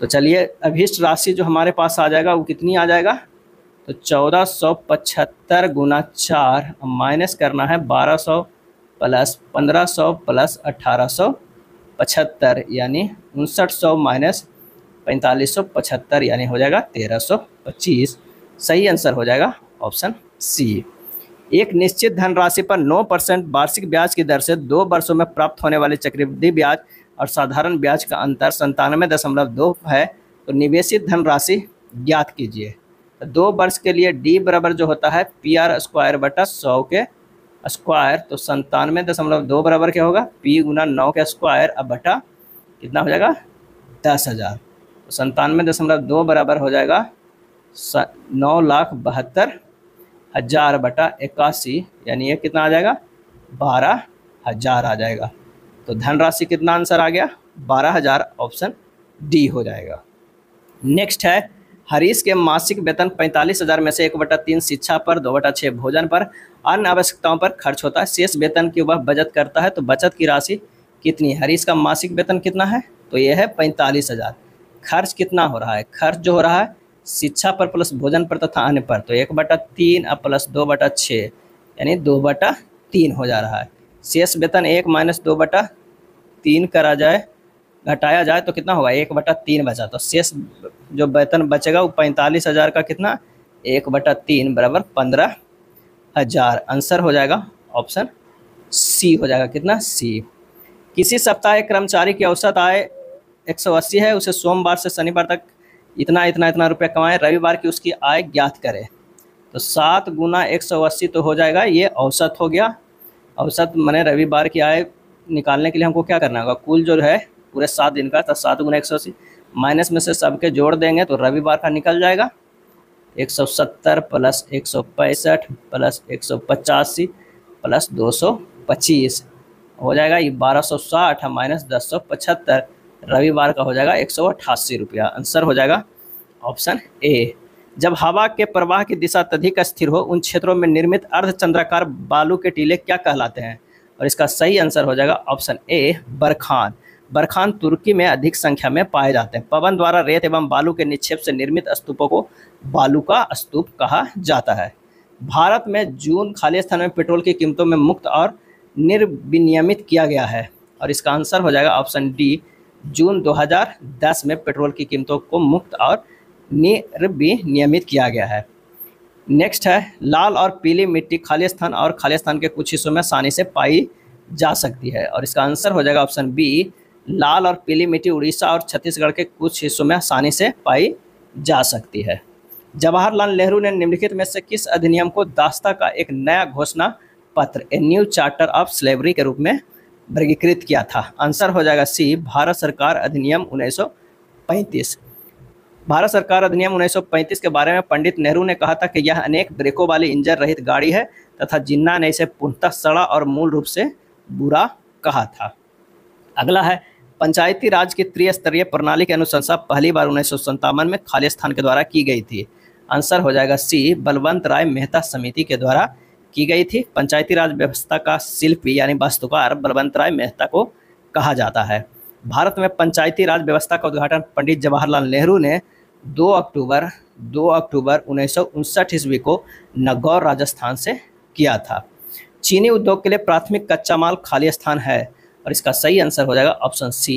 तो चलिए अभीष्ट राशि जो हमारे पास आ जाएगा वो कितनी आ जाएगा तो चौदह सौ पचहत्तर गुना चार माइनस करना है बारह सौ प्लस पंद्रह सौ प्लस अट्ठारह सौ पचहत्तर यानी उनसठ सौ माइनस पैंतालीस सौ पचहत्तर यानी हो जाएगा तेरह सौ पच्चीस सही आंसर हो जाएगा ऑप्शन सी एक निश्चित धनराशि पर नौ परसेंट वार्षिक ब्याज की दर से दो वर्षों में प्राप्त होने वाले चक्रवृद्धि ब्याज और साधारण ब्याज का अंतर संतानवे दशमलव दो है तो निवेशित धनराशि ज्ञात कीजिए दो वर्ष के लिए डी बराबर जो होता है पी आर स्क्वायर बटा सौ के स्क्वायर तो संतानवे दशमलव दो बराबर क्या होगा पी गुना नौ के स्क्वायर अब बटा कितना हो जाएगा दस हज़ार तो संतानवे दशमलव दो बराबर हो जाएगा नौ लाख बहत्तर हज़ार बटा इक्यासी यानी ये कितना आ जाएगा बारह हज़ार आ जाएगा तो धनराशि कितना आंसर आ गया बारह हज़ार ऑप्शन डी हो जाएगा नेक्स्ट है हरीश के मासिक वेतन पैंतालीस हजार में से एक बटा तीन शिक्षा पर दो बटा छः भोजन पर अन्य आवश्यकताओं पर खर्च होता है शेष वेतन की वह बचत करता है तो बचत की राशि कितनी है हरीश का मासिक वेतन कितना है तो यह है पैंतालीस हजार खर्च कितना हो रहा है खर्च जो हो रहा है शिक्षा पर प्लस भोजन पर तथा अन्य पर तो एक बटा तीन और प्लस दो बटा छः यानी दो बटा तीन हो जा रहा है शेष वेतन एक माइनस दो बटा तीन करा जाए घटाया जाए तो कितना होगा एक बटा तीन बचा तो शेष जो वेतन बचेगा वो पैंतालीस हज़ार का कितना एक बटा तीन बराबर पंद्रह हज़ार आंसर हो जाएगा ऑप्शन सी हो जाएगा कितना सी किसी सप्ताह एक कर्मचारी की औसत आय अस्सी है उसे सोमवार से शनिवार तक इतना इतना इतना रुपया कमाएं रविवार की उसकी आय ज्ञात करें तो सात गुना एक सौ अस्सी तो हो जाएगा ये औसत हो गया औसत मैंने रविवार की आय निकालने के लिए हमको क्या करना होगा कुल जो है पूरे सात दिन का तो सात गुना एक सौ अस्सी माइनस में से सबके जोड़ देंगे तो रविवार का निकल जाएगा एक सौ सत्तर प्लस एक सौ पैंसठ प्लस एक सौ पचासी प्लस दो सौ पच्चीस हो जाएगा ये बारह सौ साठ माइनस दस सौ पचहत्तर रविवार का हो जाएगा एक सौ अट्ठासी रुपया आंसर हो जाएगा ऑप्शन ए जब हवा के प्रवाह की दिशा तधिक स्थिर हो उन क्षेत्रों में निर्मित अर्धचंद्राकार बालू के टीले क्या कहलाते हैं और इसका सही आंसर हो जाएगा ऑप्शन ए बरखान बरखान तुर्की में अधिक संख्या में पाए जाते हैं पवन द्वारा रेत एवं बालू के निक्षेप से निर्मित स्तूपों को बालू का स्तूप कहा जाता है भारत में जून खाली स्थान में पेट्रोल की कीमतों में मुक्त और निर्विनियमित किया गया है और इसका आंसर हो जाएगा ऑप्शन डी जून 2010 में पेट्रोल की कीमतों को मुक्त और निर्विनियमित किया गया है नेक्स्ट है लाल और पीली मिट्टी खाली स्थान और खाली स्थान के कुछ हिस्सों में आसानी से पाई जा सकती है और इसका आंसर हो जाएगा ऑप्शन बी लाल और पीली मिट्टी उड़ीसा और छत्तीसगढ़ के कुछ हिस्सों में आसानी से पाई जा सकती है जवाहरलाल नेहरू ने निम्नलिखित में से किस अधिनियम को दास्ता का एक नया घोषणा पत्र a new charter of slavery के रूप में वर्गीकृत किया था आंसर हो जाएगा सी भारत सरकार अधिनियम 1935 भारत सरकार अधिनियम 1935 के बारे में पंडित नेहरू ने कहा था कि यह अनेक ब्रेकों वाली इंजन रहित गाड़ी है तथा जिन्ना ने इसे पूर्णतः सड़ा और मूल रूप से बुरा कहा था अगला है पंचायती राज की त्रिस्तरीय प्रणाली की अनुशंसा पहली बार उन्नीस में खालिस्तान के द्वारा की गई थी आंसर हो जाएगा सी बलवंत राय मेहता समिति के द्वारा की गई थी पंचायती राज व्यवस्था का शिल्पी यानी वास्तुकार बलवंत राय मेहता को कहा जाता है भारत में पंचायती राज व्यवस्था का उद्घाटन पंडित जवाहरलाल नेहरू ने 2 अक्टूबर 2 अक्टूबर उन्नीस ईस्वी को नगौर राजस्थान से किया था चीनी उद्योग के लिए प्राथमिक कच्चा माल खाली स्थान है और इसका सही आंसर हो जाएगा ऑप्शन सी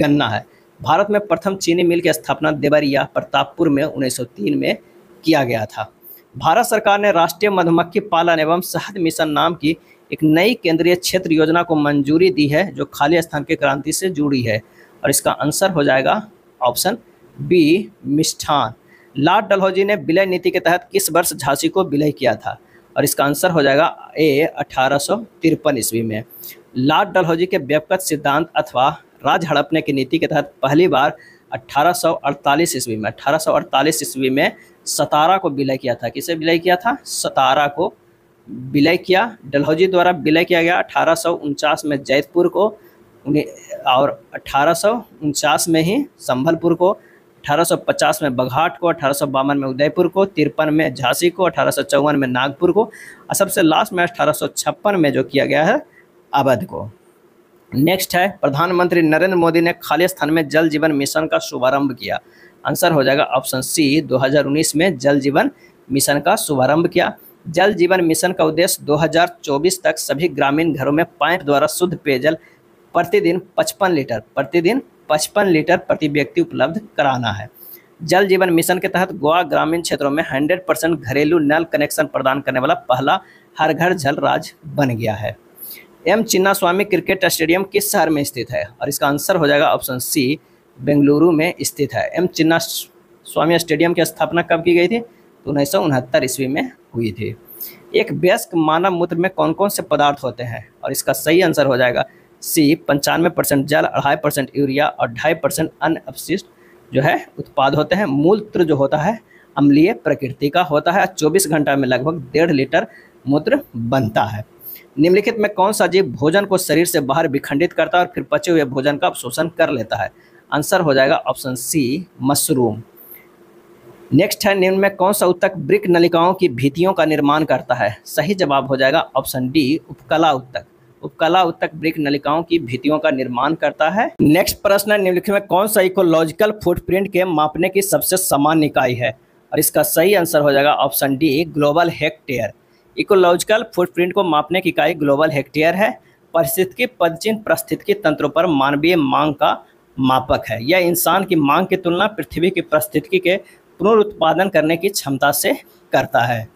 गन्ना है भारत में प्रथम चीनी मिल की स्थापना देवरिया प्रतापपुर में 1903 में किया गया था भारत सरकार ने राष्ट्रीय मधुमक्खी पालन एवं शहद मिशन नाम की एक नई केंद्रीय क्षेत्र योजना को मंजूरी दी है जो खाली स्थान की क्रांति से जुड़ी है और इसका आंसर हो जाएगा ऑप्शन बी मिष्ठान लॉर्ड डलहौजी ने विलय नीति के तहत किस वर्ष झांसी को विलय किया था और इसका आंसर हो जाएगा ए अठारह ईस्वी में लॉर्ड डलहौजी के व्यापक सिद्धांत अथवा राज हड़पने की नीति के तहत पहली बार 1848 ईस्वी में 1848 ईस्वी में सतारा को विलय किया था किसे विलय किया था सतारा को विलय किया डलहौजी द्वारा विलय किया गया अठारह में जैतपुर को और अठारह में ही संभलपुर को 1850 में बघाट को अठारह में उदयपुर को तिरपन में झांसी को अठारह में नागपुर को और सबसे लास्ट में अठारह में जो किया गया है अवध को नेक्स्ट है प्रधानमंत्री नरेंद्र मोदी ने खाली स्थान में जल जीवन मिशन का शुभारंभ किया आंसर हो जाएगा ऑप्शन सी 2019 में जल जीवन मिशन का शुभारंभ किया जल जीवन मिशन का उद्देश्य 2024 तक सभी ग्रामीण घरों में पाइप द्वारा शुद्ध पेयजल प्रतिदिन 55 लीटर प्रतिदिन 55 लीटर प्रति व्यक्ति उपलब्ध कराना है जल जीवन मिशन के तहत गोवा ग्रामीण क्षेत्रों में हंड्रेड परसेंट घरेलू नल कनेक्शन प्रदान करने वाला पहला हर घर जल राज बन गया है M Chinnaswamy cricket stadium किस शहर में स्थित है और इसका आंसर हो जाएगा ऑप्शन सी बेंगलुरु में स्थित है एम चिन्ना स्वामी स्टेडियम की स्थापना कब की गई थी तो उन्नीस सौ उनहत्तर ईस्वी में हुई थी एक व्यस्क मानव मूत्र में कौन कौन से पदार्थ होते हैं और इसका सही आंसर हो जाएगा सी पंचानवे परसेंट जल अढ़ाई परसेंट यूरिया और ढाई परसेंट अन्य अपशिष्ट जो है उत्पाद होते हैं मूत्र जो होता है अम्लीय प्रकृति का होता है चौबीस घंटा में लगभग डेढ़ लीटर मूत्र बनता है निम्नलिखित में कौन सा जीव भोजन को शरीर से बाहर विखंडित करता है और फिर पचे हुए भोजन का अवशोषण कर लेता है आंसर हो जाएगा ऑप्शन सी मशरूम नेक्स्ट है निम्न में कौन सा उत्तक ब्रिक नलिकाओं की भीतियों का निर्माण करता है सही जवाब हो जाएगा ऑप्शन डी उपकला उत्तक उपकला उत्तक ब्रिक नलिकाओं की भीतियों का निर्माण करता है नेक्स्ट प्रश्न है निम्नलिखित में कौन सा इकोलॉजिकल फुटप्रिंट के मापने की सबसे समान इकाई है और इसका सही आंसर हो जाएगा option D global hectare ecological footprint को मापने की इकाई ग्लोबल हेक्टेयर है पारिस्थितिकी पदचिन्ह परिस्थितिकी तंत्रों पर मानवीय मांग का मापक है यह इंसान की मांग की तुलना पृथ्वी की परिस्थितिकी के पुनरुत्पादन करने की क्षमता से करता है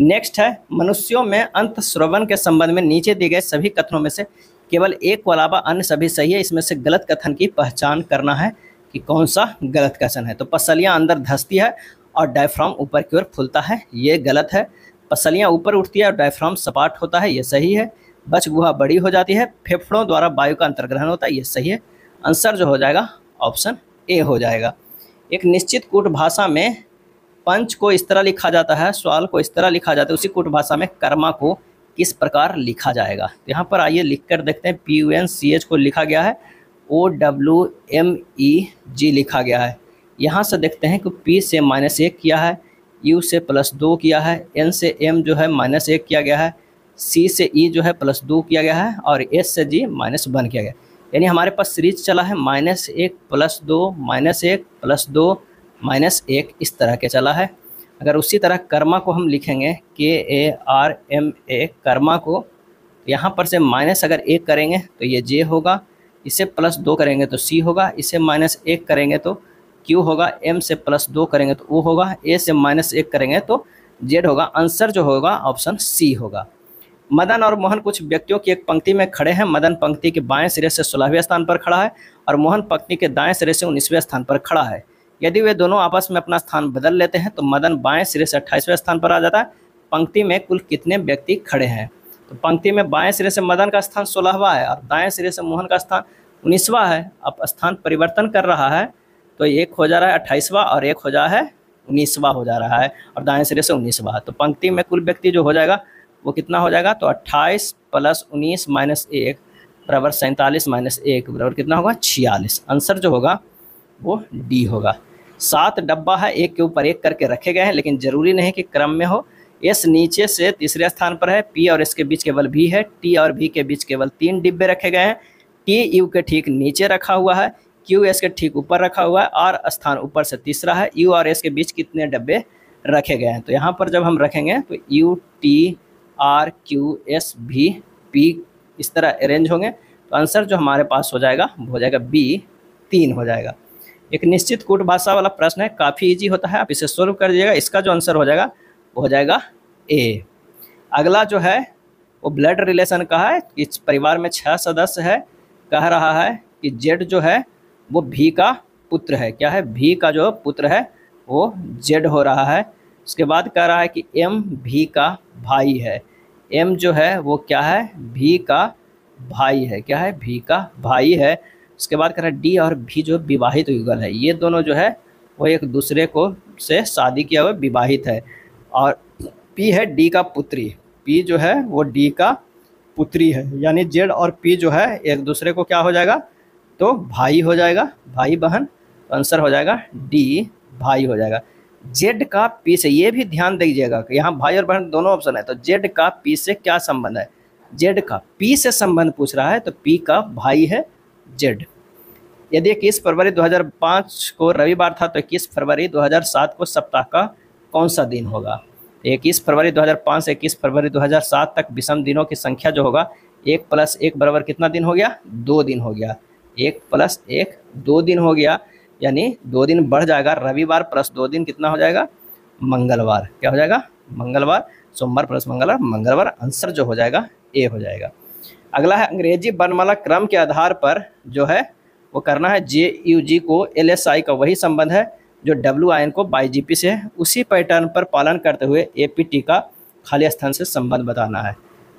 नेक्स्ट है मनुष्यों में अंत श्रवण के संबंध में नीचे दिए गए सभी कथनों में से केवल एक को अलावा अन्य सभी सही है इसमें से गलत कथन की पहचान करना है कि कौन सा गलत कथन है तो पसलियाँ अंदर धसती है और डायफ्राम ऊपर की ओर फूलता है ये गलत है पसलियाँ ऊपर उठती है और डायफ्राम सपाट होता है ये सही है बच गुहा बड़ी हो जाती है फेफड़ों द्वारा वायु का अंतर्ग्रहण होता है ये सही है आंसर जो हो जाएगा ऑप्शन ए हो जाएगा एक निश्चित कूट भाषा में पंच को इस तरह लिखा जाता है सवाल को इस तरह लिखा जाता है उसी कूट भाषा में कर्मा को किस प्रकार लिखा जाएगा तो यहाँ पर आइए लिख कर देखते हैं P U N C H को लिखा गया है ओ डब्ल्यू एम ई जी लिखा गया है यहाँ से देखते हैं कि पी से माइनस एक किया है यू से प्लस दो किया है एन से एम जो है माइनस एक किया गया है सी से ई e जो है प्लस दो किया गया है और एस से जी माइनस वन किया गया यानी हमारे पास सीरीज चला है माइनस एक प्लस दो माइनस एक प्लस दो माइनस एक इस तरह के चला है अगर उसी तरह कर्मा को हम लिखेंगे K A R M A karma को तो यहाँ पर से माइनस अगर एक करेंगे तो ये जे होगा इसे प्लस दो करेंगे तो सी होगा इसे माइनस एक करेंगे तो क्यू होगा एम से प्लस दो करेंगे तो वो होगा ए से माइनस एक करेंगे तो जेड होगा आंसर जो होगा ऑप्शन सी होगा मदन और मोहन कुछ व्यक्तियों की एक पंक्ति में खड़े हैं मदन पंक्ति के बाएं सिरे से सोलहवें स्थान पर खड़ा है और मोहन पंक्ति के दाएं सिरे से उन्नीसवें स्थान पर खड़ा है यदि वे दोनों आपस में अपना स्थान बदल लेते हैं तो मदन बाएं सिरे से अट्ठाईसवें स्थान पर आ जाता है पंक्ति में कुल कितने व्यक्ति खड़े हैं तो पंक्ति में बाएं सिरे से मदन का स्थान सोलहवा है और दाएं सिरे से मोहन का स्थान उन्नीसवा है अब स्थान परिवर्तन कर रहा है तो एक हो जा रहा है अट्ठाईसवा और एक हो जा है उन्नीसवा हो जा रहा है और दाएं सिरे से उन्नीसवा तो पंक्ति में कुल व्यक्ति जो हो जाएगा वो कितना हो जाएगा तो अट्ठाईस प्लस उन्नीस माइनस एक बराबर सैंतालीस माइनस एक बराबर कितना होगा छियालीस आंसर जो होगा वो डी होगा सात डब्बा है एक के ऊपर एक करके रखे गए हैं लेकिन ज़रूरी नहीं कि क्रम में हो एस नीचे से तीसरे स्थान पर है पी और एस के बीच केवल भी है टी और भी के बीच केवल तीन डिब्बे रखे गए हैं टी यू के ठीक नीचे रखा हुआ है क्यू एस के ठीक ऊपर रखा हुआ है आर स्थान ऊपर से तीसरा है यू और एस के बीच कितने डब्बे रखे गए हैं तो यहाँ पर जब हम रखेंगे तो U T R Q S भी पी इस तरह अरेंज होंगे तो आंसर जो हमारे पास हो जाएगा वो हो जाएगा बी तीन हो जाएगा एक निश्चित कूट भाषा वाला प्रश्न है काफ़ी इजी होता है आप इसे सोल्व कर दीजिएगा इसका जो आंसर हो जाएगा वो हो जाएगा ए अगला जो है वो ब्लड रिलेशन का है इस परिवार में छः सदस्य है कह रहा है कि जेड जो है वो भी का पुत्र है क्या है भी का जो पुत्र है वो जेड हो रहा है उसके बाद कह रहा है कि एम भी का भाई है एम जो है वो क्या है भी का भाई है क्या है भी का भाई है उसके बाद कह रहा है डी और भी जो विवाहित युगल है ये दोनों जो है वो एक दूसरे को से शादी किया हुआ विवाहित है और पी है डी का पुत्री पी जो है वो डी का पुत्री है यानी जेड और पी जो है एक दूसरे को क्या हो जाएगा तो भाई हो जाएगा भाई बहन आंसर हो जाएगा डी भाई हो जाएगा जेड का पी से ये भी ध्यान दीजिएगा कि यहाँ भाई और बहन दोनों ऑप्शन है तो जेड का पी से क्या संबंध है जेड का पी से संबंध पूछ रहा है तो पी का भाई है जेड यदि इक्कीस फरवरी 2005 को रविवार था तो इक्कीस फरवरी 2007 को सप्ताह का कौन सा दिन होगा इक्कीस फरवरी 2005 से इक्कीस फरवरी 2007 तक विषम दिनों की संख्या जो होगा एक प्लस एक बराबर कितना दिन हो गया दो दिन हो गया एक प्लस एक दो दिन हो गया यानी दो दिन बढ़ जाएगा रविवार प्लस दो दिन कितना हो जाएगा मंगलवार क्या हो जाएगा मंगलवार सोमवार प्लस मंगलवार मंगलवार आंसर जो हो जाएगा ए हो जाएगा अगला है अंग्रेजी वर्णमाला क्रम के आधार पर जो है वो करना है जे यू जी को एल एस आई का वही संबंध है जो डब्ल्यू आई एन को बाई जी पी से है उसी पैटर्न पर पालन करते हुए ए पी टी का खाली स्थान से संबंध बताना है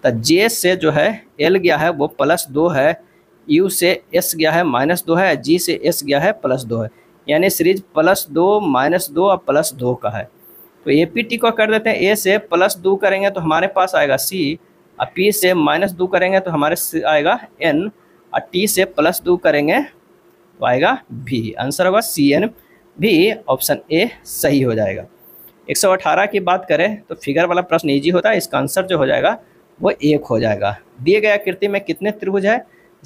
तो जे से जो है एल गया है वो प्लस दो है यू से एस गया है माइनस दो है जी से एस गया है प्लस दो है यानी सीरीज प्लस दो माइनस दो और प्लस दो का है तो ए पी टी को कर देते हैं ए से प्लस दो करेंगे तो हमारे पास आएगा सी और पी से माइनस दो करेंगे तो हमारे आएगा एन और टी से प्लस दो करेंगे तो आएगा भी आंसर होगा सी एन भी ऑप्शन ए सही हो जाएगा 118 की बात करें तो फिगर वाला प्रश्न ईजी होता है इसका आंसर जो हो जाएगा वो एक हो जाएगा दिए गए कृति में कितने त्रिभुज है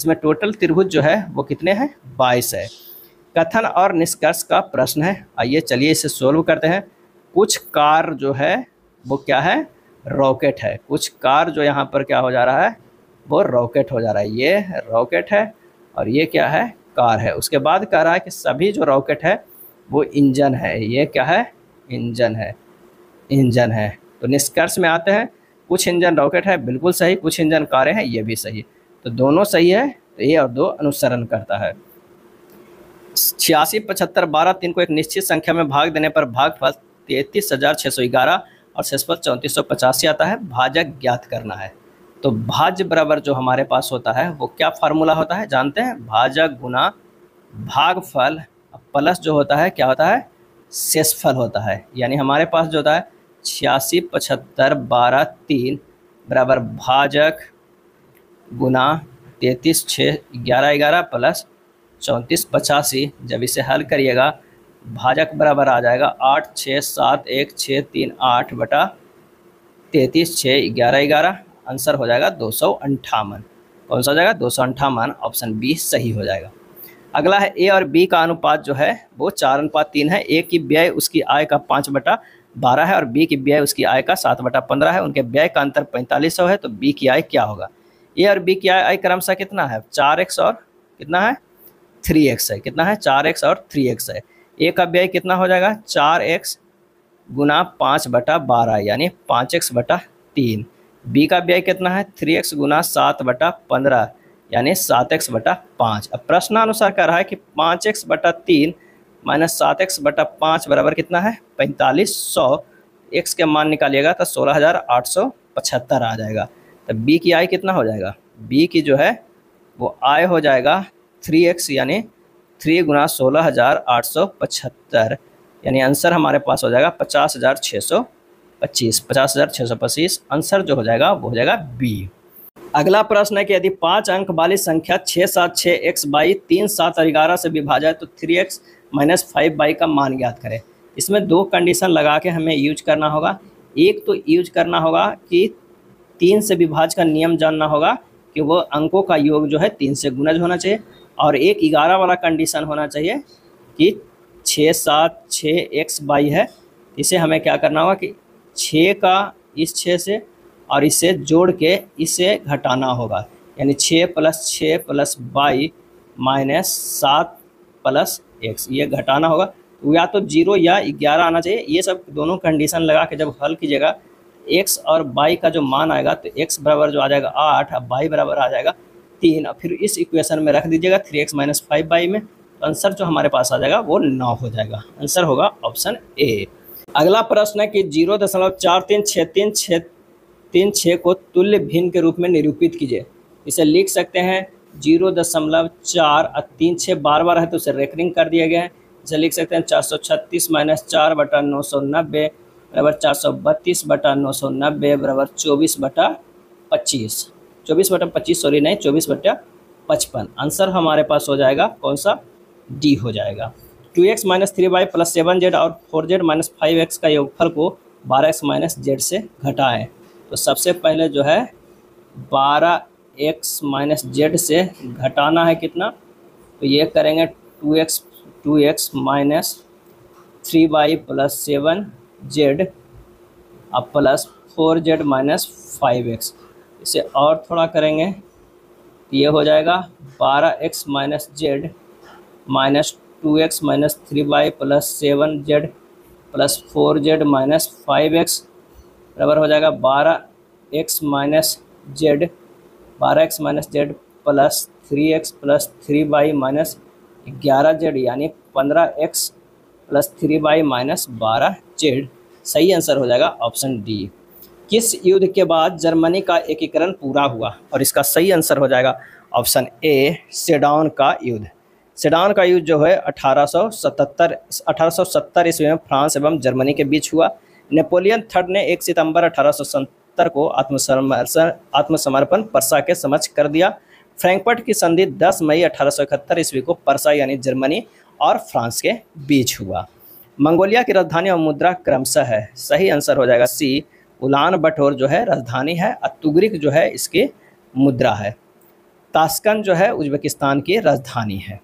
इसमें टोटल त्रिभुज जो है वो कितने हैं बाईस है कथन और निष्कर्ष का प्रश्न है आइए चलिए इसे सोल्व करते हैं कुछ कार जो है वो क्या है रॉकेट है कुछ कार जो यहाँ पर क्या हो जा रहा है वो रॉकेट हो जा रहा है ये रॉकेट है और ये क्या है कार है उसके बाद कह रहा है कि सभी जो रॉकेट है वो इंजन है ये क्या है इंजन है इंजन है तो निष्कर्ष में आते हैं कुछ इंजन रॉकेट है बिल्कुल सही कुछ इंजन कारें हैं ये भी सही तो दोनों सही है तो ए और दो अनुसरण करता है छियासी पचहत्तर बारह तीन को एक निश्चित संख्या में भाग देने पर भाग फल तैतीस हज़ार छः सौ ग्यारह और शेषफल चौंतीस सौ पचासी आता है भाजक ज्ञात करना है तो भाज्य बराबर जो हमारे पास होता है वो क्या फार्मूला होता है जानते हैं भाजक गुना भाग फल प्लस जो होता है क्या होता है शेषफल होता है यानी हमारे पास जो होता है छियासी पचहत्तर बारह तीन बराबर भाजक गुना तैंतीस छः ग्यारह ग्यारह प्लस चौंतीस पचासी जब इसे हल करिएगा भाजक बराबर आ जाएगा आठ छः सात एक छः तीन आठ बटा तैंतीस छः ग्यारह ग्यारह आंसर हो जाएगा दो सौ अंठावन कौन सा हो जाएगा दो सौ अंठावन ऑप्शन बी सही हो जाएगा अगला है ए और बी का अनुपात जो है वो चार अनुपात तीन है ए की व्यय उसकी आय का पाँच बटा बारह है और बी की व्यय उसकी आय का सात बटा पंद्रह है उनके व्यय का अंतर पैंतालीस सौ है तो बी की आय क्या होगा ए और बी क्या है क्रमशः कितना है चार एक्स और कितना है थ्री एक्स है कितना है चार एक्स और थ्री एक्स है ए का व्यय कितना हो जाएगा चार एक्स गुना पाँच बटा बारह यानी पाँच एक्स बटा तीन बी का व्यय कितना है थ्री एक्स गुना सात बटा पंद्रह यानी सात एक्स बटा पाँच अब प्रश्नानुसार कह रहा है कि पाँच एक्स बटा तीन माइनस सात एक्स बटा पाँच बराबर कितना है पैंतालीस सौ एक्स के मान निकालिएगा तो सोलह हज़ार आठ सौ पचहत्तर आ जाएगा तो बी की आई कितना हो जाएगा बी की जो है वो आय हो जाएगा थ्री एक्स यानी थ्री गुना सोलह हज़ार आठ सौ पचहत्तर यानी आंसर हमारे पास हो जाएगा पचास हज़ार छः सौ पच्चीस पचास हज़ार छः सौ पच्चीस आंसर जो हो जाएगा वो हो जाएगा बी अगला प्रश्न है कि यदि पाँच अंक वाली संख्या छः सात छः एक्स बाई तीन सात और ग्यारह से विभाजा है तो three x minus five y का मान ज्ञात करें इसमें दो कंडीशन लगा के हमें यूज करना होगा एक तो यूज करना होगा कि तीन से विभाज का नियम जानना होगा कि वह अंकों का योग जो है तीन से गुणज होना चाहिए और एक ग्यारह वाला कंडीशन होना चाहिए कि छः सात छः एक्स बाई है इसे हमें क्या करना होगा कि छः का इस छः से और इसे जोड़ के इसे घटाना होगा यानी छः प्लस छः प्लस बाई माइनस सात प्लस एक्स ये घटाना होगा तो या तो जीरो या ग्यारह आना चाहिए ये सब दोनों कंडीशन लगा के जब हल कीजिएगा एक्स और बाई का जो मान आएगा तो एक्स बराबर जो आ जाएगा आठ और बाई बराबर आ जाएगा तीन और फिर इस इक्वेशन में रख दीजिएगा three x minus five y में तो आंसर जो हमारे पास आ जाएगा वो नौ हो जाएगा आंसर होगा ऑप्शन ए अगला प्रश्न है कि जीरो दशमलव चार तीन छः तीन छः तीन छः को तुल्य भिन्न के रूप में निरूपित कीजिए इसे लिख सकते हैं जीरो दशमलव चार और तीन छः बार बार है तो उसे रेकरिंग कर दिया गया है इसे लिख सकते हैं चार सौ छत्तीस माइनस चार बटा नौ सौ नब्बे बराबर चार सौ बत्तीस बटा नौ सौ नब्बे बराबर चौबीस बटा पच्चीस चौबीस बटा पच्चीस सॉरी नहीं चौबीस बटा पचपन आंसर हमारे पास हो जाएगा कौन सा डी हो जाएगा two x minus three y plus seven z और four z minus five x का योगफल को बारह एक्स माइनस जेड से घटाएं तो सबसे पहले जो है बारह एक्स माइनस जेड से घटाना है कितना तो ये करेंगे two x two x minus three y plus seven z अब plus four z minus five x इसे और थोड़ा करेंगे तो ये हो जाएगा बारह x minus z minus two x minus three y plus seven z plus four z minus five x बराबर हो जाएगा बारह एक्स माइनस जेड बारह x minus z plus three x plus three y minus ग्यारह z यानी पंद्रह x plus three by minus बारह Z सही आंसर हो जाएगा ऑप्शन डी किस युद्ध के बाद जर्मनी का एकीकरण पूरा हुआ और इसका सही आंसर हो जाएगा ऑप्शन ए सेडाउन का युद्ध सेडाउन का युद्ध जो है 1877 1870 ईस्वी में फ्रांस एवं जर्मनी के बीच हुआ नेपोलियन थर्ड ने 1 सितंबर अठारह को आत्मसमर्पण आत्मसमर्पण परसा के समक्ष कर दिया फ्रैंकफर्ट की संधि 10 मई अठारह ईस्वी को परसा यानी जर्मनी और फ्रांस के बीच हुआ मंगोलिया की राजधानी और मुद्रा क्रमशः है सही आंसर हो जाएगा सी उलान बटोर जो है राजधानी है और तुगरिक जो है इसकी मुद्रा है ताशकन जो है उज्बेकिस्तान की राजधानी है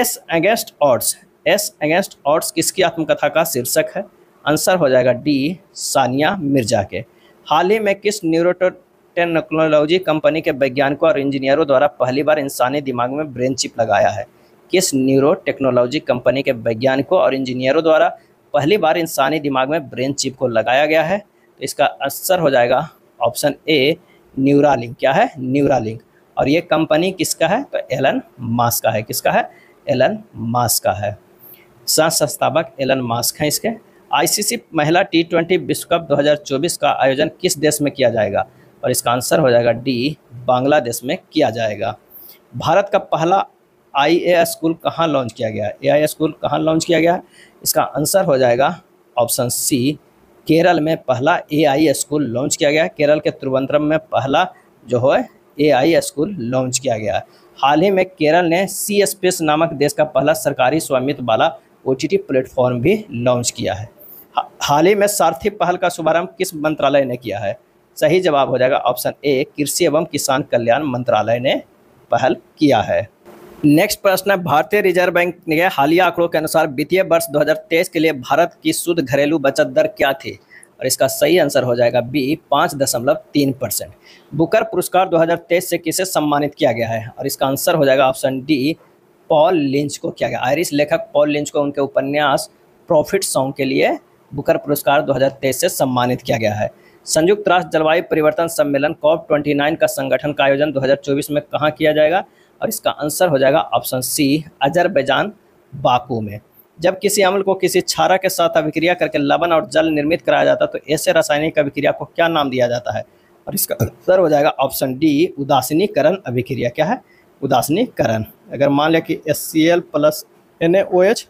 S against odds S against odds किसकी आत्मकथा का शीर्षक है आंसर हो जाएगा डी सानिया मिर्जा के हाल ही में किस न्यूरोटेक्नोलॉजी कंपनी के वैज्ञानिकों और इंजीनियरों द्वारा पहली बार इंसानी दिमाग में ब्रेन चिप लगाया है किस न्यूरो टेक्नोलॉजी कंपनी के वैज्ञानिकों और इंजीनियरों द्वारा पहली बार इंसानी दिमाग में ब्रेन चिप को लगाया गया है तो इसका असर हो जाएगा ऑप्शन ए न्यूरालिंक क्या है न्यूरालिंक और ये कंपनी किसका है तो एलन मास्क का है किसका है एलन मास्क का है सह संस्थापक एलन मास्क हैं इसके आईसीसी महिला टी ट्वेंटी विश्व कप 2024 का आयोजन किस देश में किया जाएगा और इसका आंसर हो जाएगा डी बांग्लादेश में किया जाएगा भारत का पहला आई ए स्कूल कहाँ लॉन्च किया गया ए आई स्कूल कहाँ लॉन्च किया गया इसका आंसर हो जाएगा ऑप्शन सी केरल में पहला ए आई स्कूल लॉन्च किया गया केरल के त्रिवंतरम में पहला जो है ए आई स्कूल लॉन्च किया गया हाल ही में केरल ने सी स्पेस नामक देश का पहला सरकारी स्वामित्व वाला ओ टी प्लेटफॉर्म भी लॉन्च किया है हाल ही में सार्थिक पहल का शुभारंभ किस मंत्रालय ने किया है सही जवाब हो जाएगा ऑप्शन ए कृषि एवं किसान कल्याण मंत्रालय ने पहल किया है नेक्स्ट प्रश्न है भारतीय रिजर्व बैंक के हालिया आंकड़ों के अनुसार वित्तीय वर्ष 2023 के लिए भारत की शुद्ध घरेलू बचत दर क्या थी और इसका सही आंसर हो जाएगा बी पाँच दशमलव तीन परसेंट बुकर पुरस्कार 2023 से किसे सम्मानित किया गया है और इसका आंसर हो जाएगा ऑप्शन डी पॉल लिंच को किया गया आयरिश लेखक पॉल लिंच को उनके उपन्यास प्रॉफिट सॉन्ग के लिए बुकर पुरस्कार दो से सम्मानित किया गया है संयुक्त राष्ट्र जलवायु परिवर्तन सम्मेलन कॉप ट्वेंटी का संगठन का आयोजन दो में कहाँ किया जाएगा और इसका आंसर हो जाएगा ऑप्शन सी अजरबैजान बाकू में जब किसी अम्ल को किसी छारा के साथ अभिक्रिया करके लवण और जल निर्मित कराया जाता है तो ऐसे रासायनिक अभिक्रिया को क्या नाम दिया जाता है और इसका उत्तर हो जाएगा ऑप्शन डी उदासीनीकरण अभिक्रिया क्या है उदासीनीकरण अगर मान लिया कि S C L plus N A O H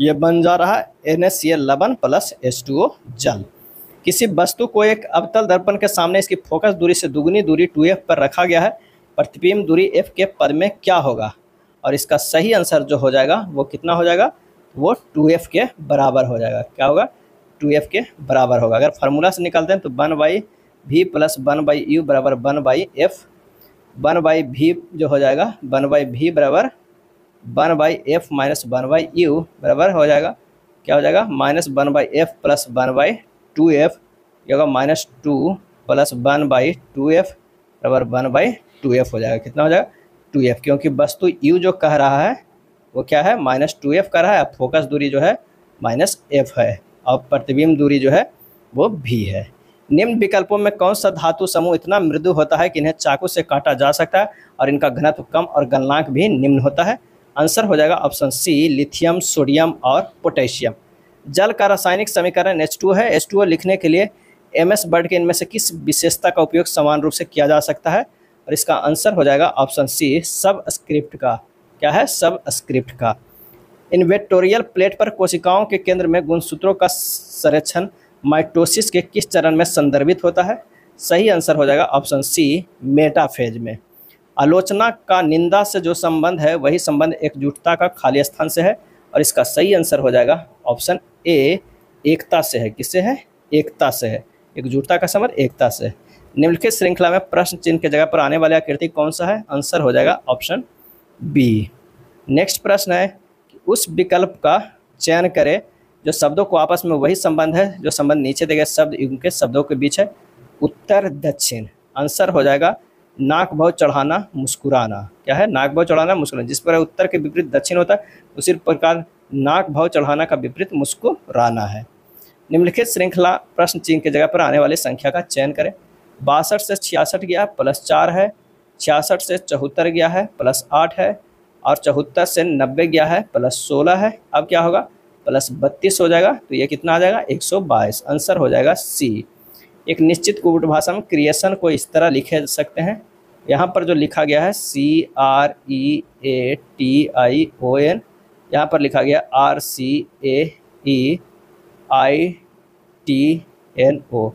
ये बन जा रहा है एन एस सी एल लवन प्लस एस टू ओ जल किसी वस्तु को एक अवतल दर्पण के सामने इसकी फोकस दूरी से दुगनी दूरी टू एफ पर रखा गया है प्रतिबिंब दूरी एफ के पद में क्या होगा और इसका सही आंसर जो हो जाएगा वो कितना हो जाएगा वो टू एफ के बराबर हो जाएगा क्या होगा टू एफ के बराबर होगा अगर फार्मूला से निकालते हैं तो one by v plus one by u बराबर one by f one by v जो हो जाएगा वन बाई भी बराबर one by F minus one by u बराबर हो जाएगा क्या हो जाएगा minus one by f plus one by two f ये होगा minus two plus one by two f बराबर वन बाई टू एफ हो जाएगा कितना हो जाएगा टू एफ क्योंकि वस्तु तो यू जो कह रहा है वो क्या है माइनस टू एफ कर रहा है फोकस दूरी जो है माइनस एफ है और प्रतिबिंब दूरी जो है वो भी है निम्न विकल्पों में कौन सा धातु समूह इतना मृदु होता है कि इन्हें चाकू से काटा जा सकता है और इनका घनत्व कम और गलनाक भी निम्न होता है आंसर हो जाएगा ऑप्शन सी लिथियम सोडियम और पोटेशियम जल का रासायनिक समीकरण टू है H2O लिखने के लिए एम एस बर्ड के इनमें से किस विशेषता का उपयोग समान रूप से किया जा सकता है और इसका आंसर हो जाएगा ऑप्शन सी सब स्क्रिप्ट का क्या है सब स्क्रिप्ट का इन्वेक्टोरियल प्लेट पर कोशिकाओं के केंद्र में गुणसूत्रों का संरक्षण माइटोसिस के किस चरण में संदर्भित होता है सही आंसर हो जाएगा ऑप्शन सी मेटाफेज में आलोचना का निंदा से जो संबंध है वही संबंध एकजुटता का खाली स्थान से है और इसका सही आंसर हो जाएगा ऑप्शन ए एकता से है किससे है एकता से है एकजुटता का संबंध एकता से है निम्नलिखित श्रृंखला में प्रश्न चिन्ह के जगह पर आने वाली आकृति कौन सा है आंसर हो जाएगा ऑप्शन बी नेक्स्ट प्रश्न है कि उस विकल्प का चयन करें जो शब्दों को आपस में वही संबंध है जो संबंध नीचे दिए गए शब्द उनके शब्दों के बीच है उत्तर दक्षिण आंसर हो जाएगा नाक भाव चढ़ाना मुस्कुराना क्या है नाक भाव चढ़ाना मुस्कुराना जिस पर उत्तर के विपरीत दक्षिण होता है उसी प्रकार नाक भाव चढ़ाना का विपरीत मुस्कुराना है निम्नलिखित श्रृंखला प्रश्न चिन्ह की जगह पर आने वाली संख्या का चयन करें बासठ से छियासठ गया प्लस चार है छियासठ से चौहत्तर गया है प्लस आठ है और चौहत्तर से नब्बे गया है प्लस सोलह है अब क्या होगा प्लस बत्तीस हो जाएगा तो ये कितना आ जाएगा एक सौ बाईस आंसर हो जाएगा सी एक निश्चित कुबुट भाषा में क्रिएशन को इस तरह लिखे सकते हैं यहाँ पर जो लिखा गया है C R E A T I O N यहाँ पर लिखा गया R C A E I T N O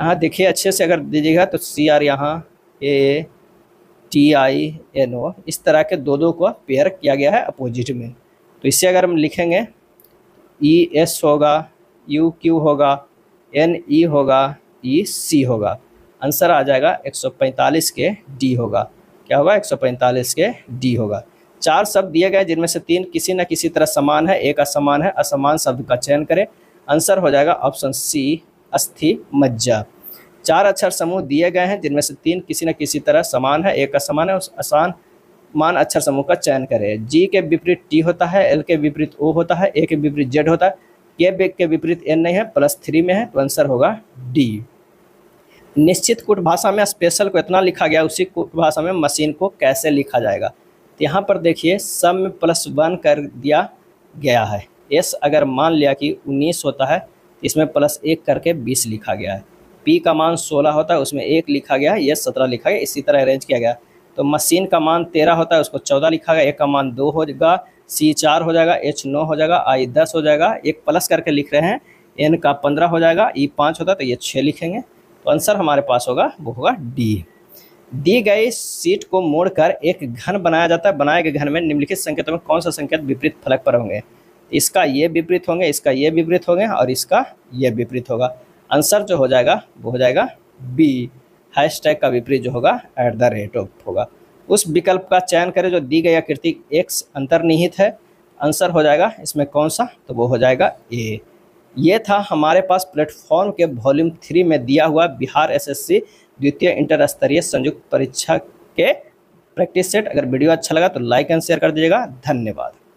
हाँ देखिए अच्छे से अगर दीजिएगा तो सी आर यहाँ ए टी आई एन ओ इस तरह के दो दो को पेयर किया गया है अपोजिट में तो इससे अगर हम लिखेंगे ई e, एस होगा यू क्यू होगा एन ई e होगा ई e, सी होगा आंसर आ जाएगा 145 के डी होगा क्या होगा 145 के डी होगा चार शब्द दिए गए जिनमें से तीन किसी न किसी तरह समान है एक असमान है असमान शब्द का चयन करें आंसर हो जाएगा ऑप्शन सी अस्थि मज्जा चार अक्षर समूह दिए गए हैं जिनमें से तीन किसी न किसी तरह समान है एक असमान है उस आसान मान अक्षर समूह का चयन करें जी के विपरीत टी होता है एल के विपरीत ओ होता है ए के विपरीत जेड होता है के के विपरीत एन नहीं है प्लस थ्री में है तो आंसर होगा डी निश्चित कुट भाषा में स्पेशल को इतना लिखा गया उसी कुट भाषा में मशीन को कैसे लिखा जाएगा तो यहाँ पर देखिए सम प्लस वन कर दिया गया है एस अगर मान लिया कि उन्नीस होता है इसमें प्लस एक करके बीस लिखा गया है पी का मान सोलह होता है उसमें एक लिखा गया है ये सत्रह लिखा गया इसी तरह अरेंज किया गया तो मशीन का मान तेरह होता है उसको चौदह लिखा गया एक का मान दो होगा सी चार हो जाएगा एच नौ हो जाएगा आई दस हो जाएगा एक प्लस करके लिख रहे हैं एन का पंद्रह हो जाएगा ई e पाँच होता है तो ये छः लिखेंगे तो आंसर हमारे पास होगा वो होगा डी दी गई सीट को मोड़कर एक घन बनाया जाता है बनाए गए घन में निम्नलिखित संकेतों में कौन सा संकेत विपरीत फलक पर होंगे इसका ये विपरीत होंगे इसका ये विपरीत होंगे और इसका ये विपरीत होगा आंसर जो हो जाएगा वो हो जाएगा बी हैश टैग का विपरीत जो होगा एट द रेट ऑफ होगा उस विकल्प का चयन करें जो दी गई आकृति एक्स अंतर्निहित है आंसर हो जाएगा इसमें कौन सा तो वो हो जाएगा ए ये था हमारे पास प्लेटफॉर्म के वॉल्यूम थ्री में दिया हुआ बिहार एसएससी द्वितीय इंटर स्तरीय संयुक्त परीक्षा के प्रैक्टिस सेट अगर वीडियो अच्छा लगा तो लाइक एंड शेयर कर दीजिएगा धन्यवाद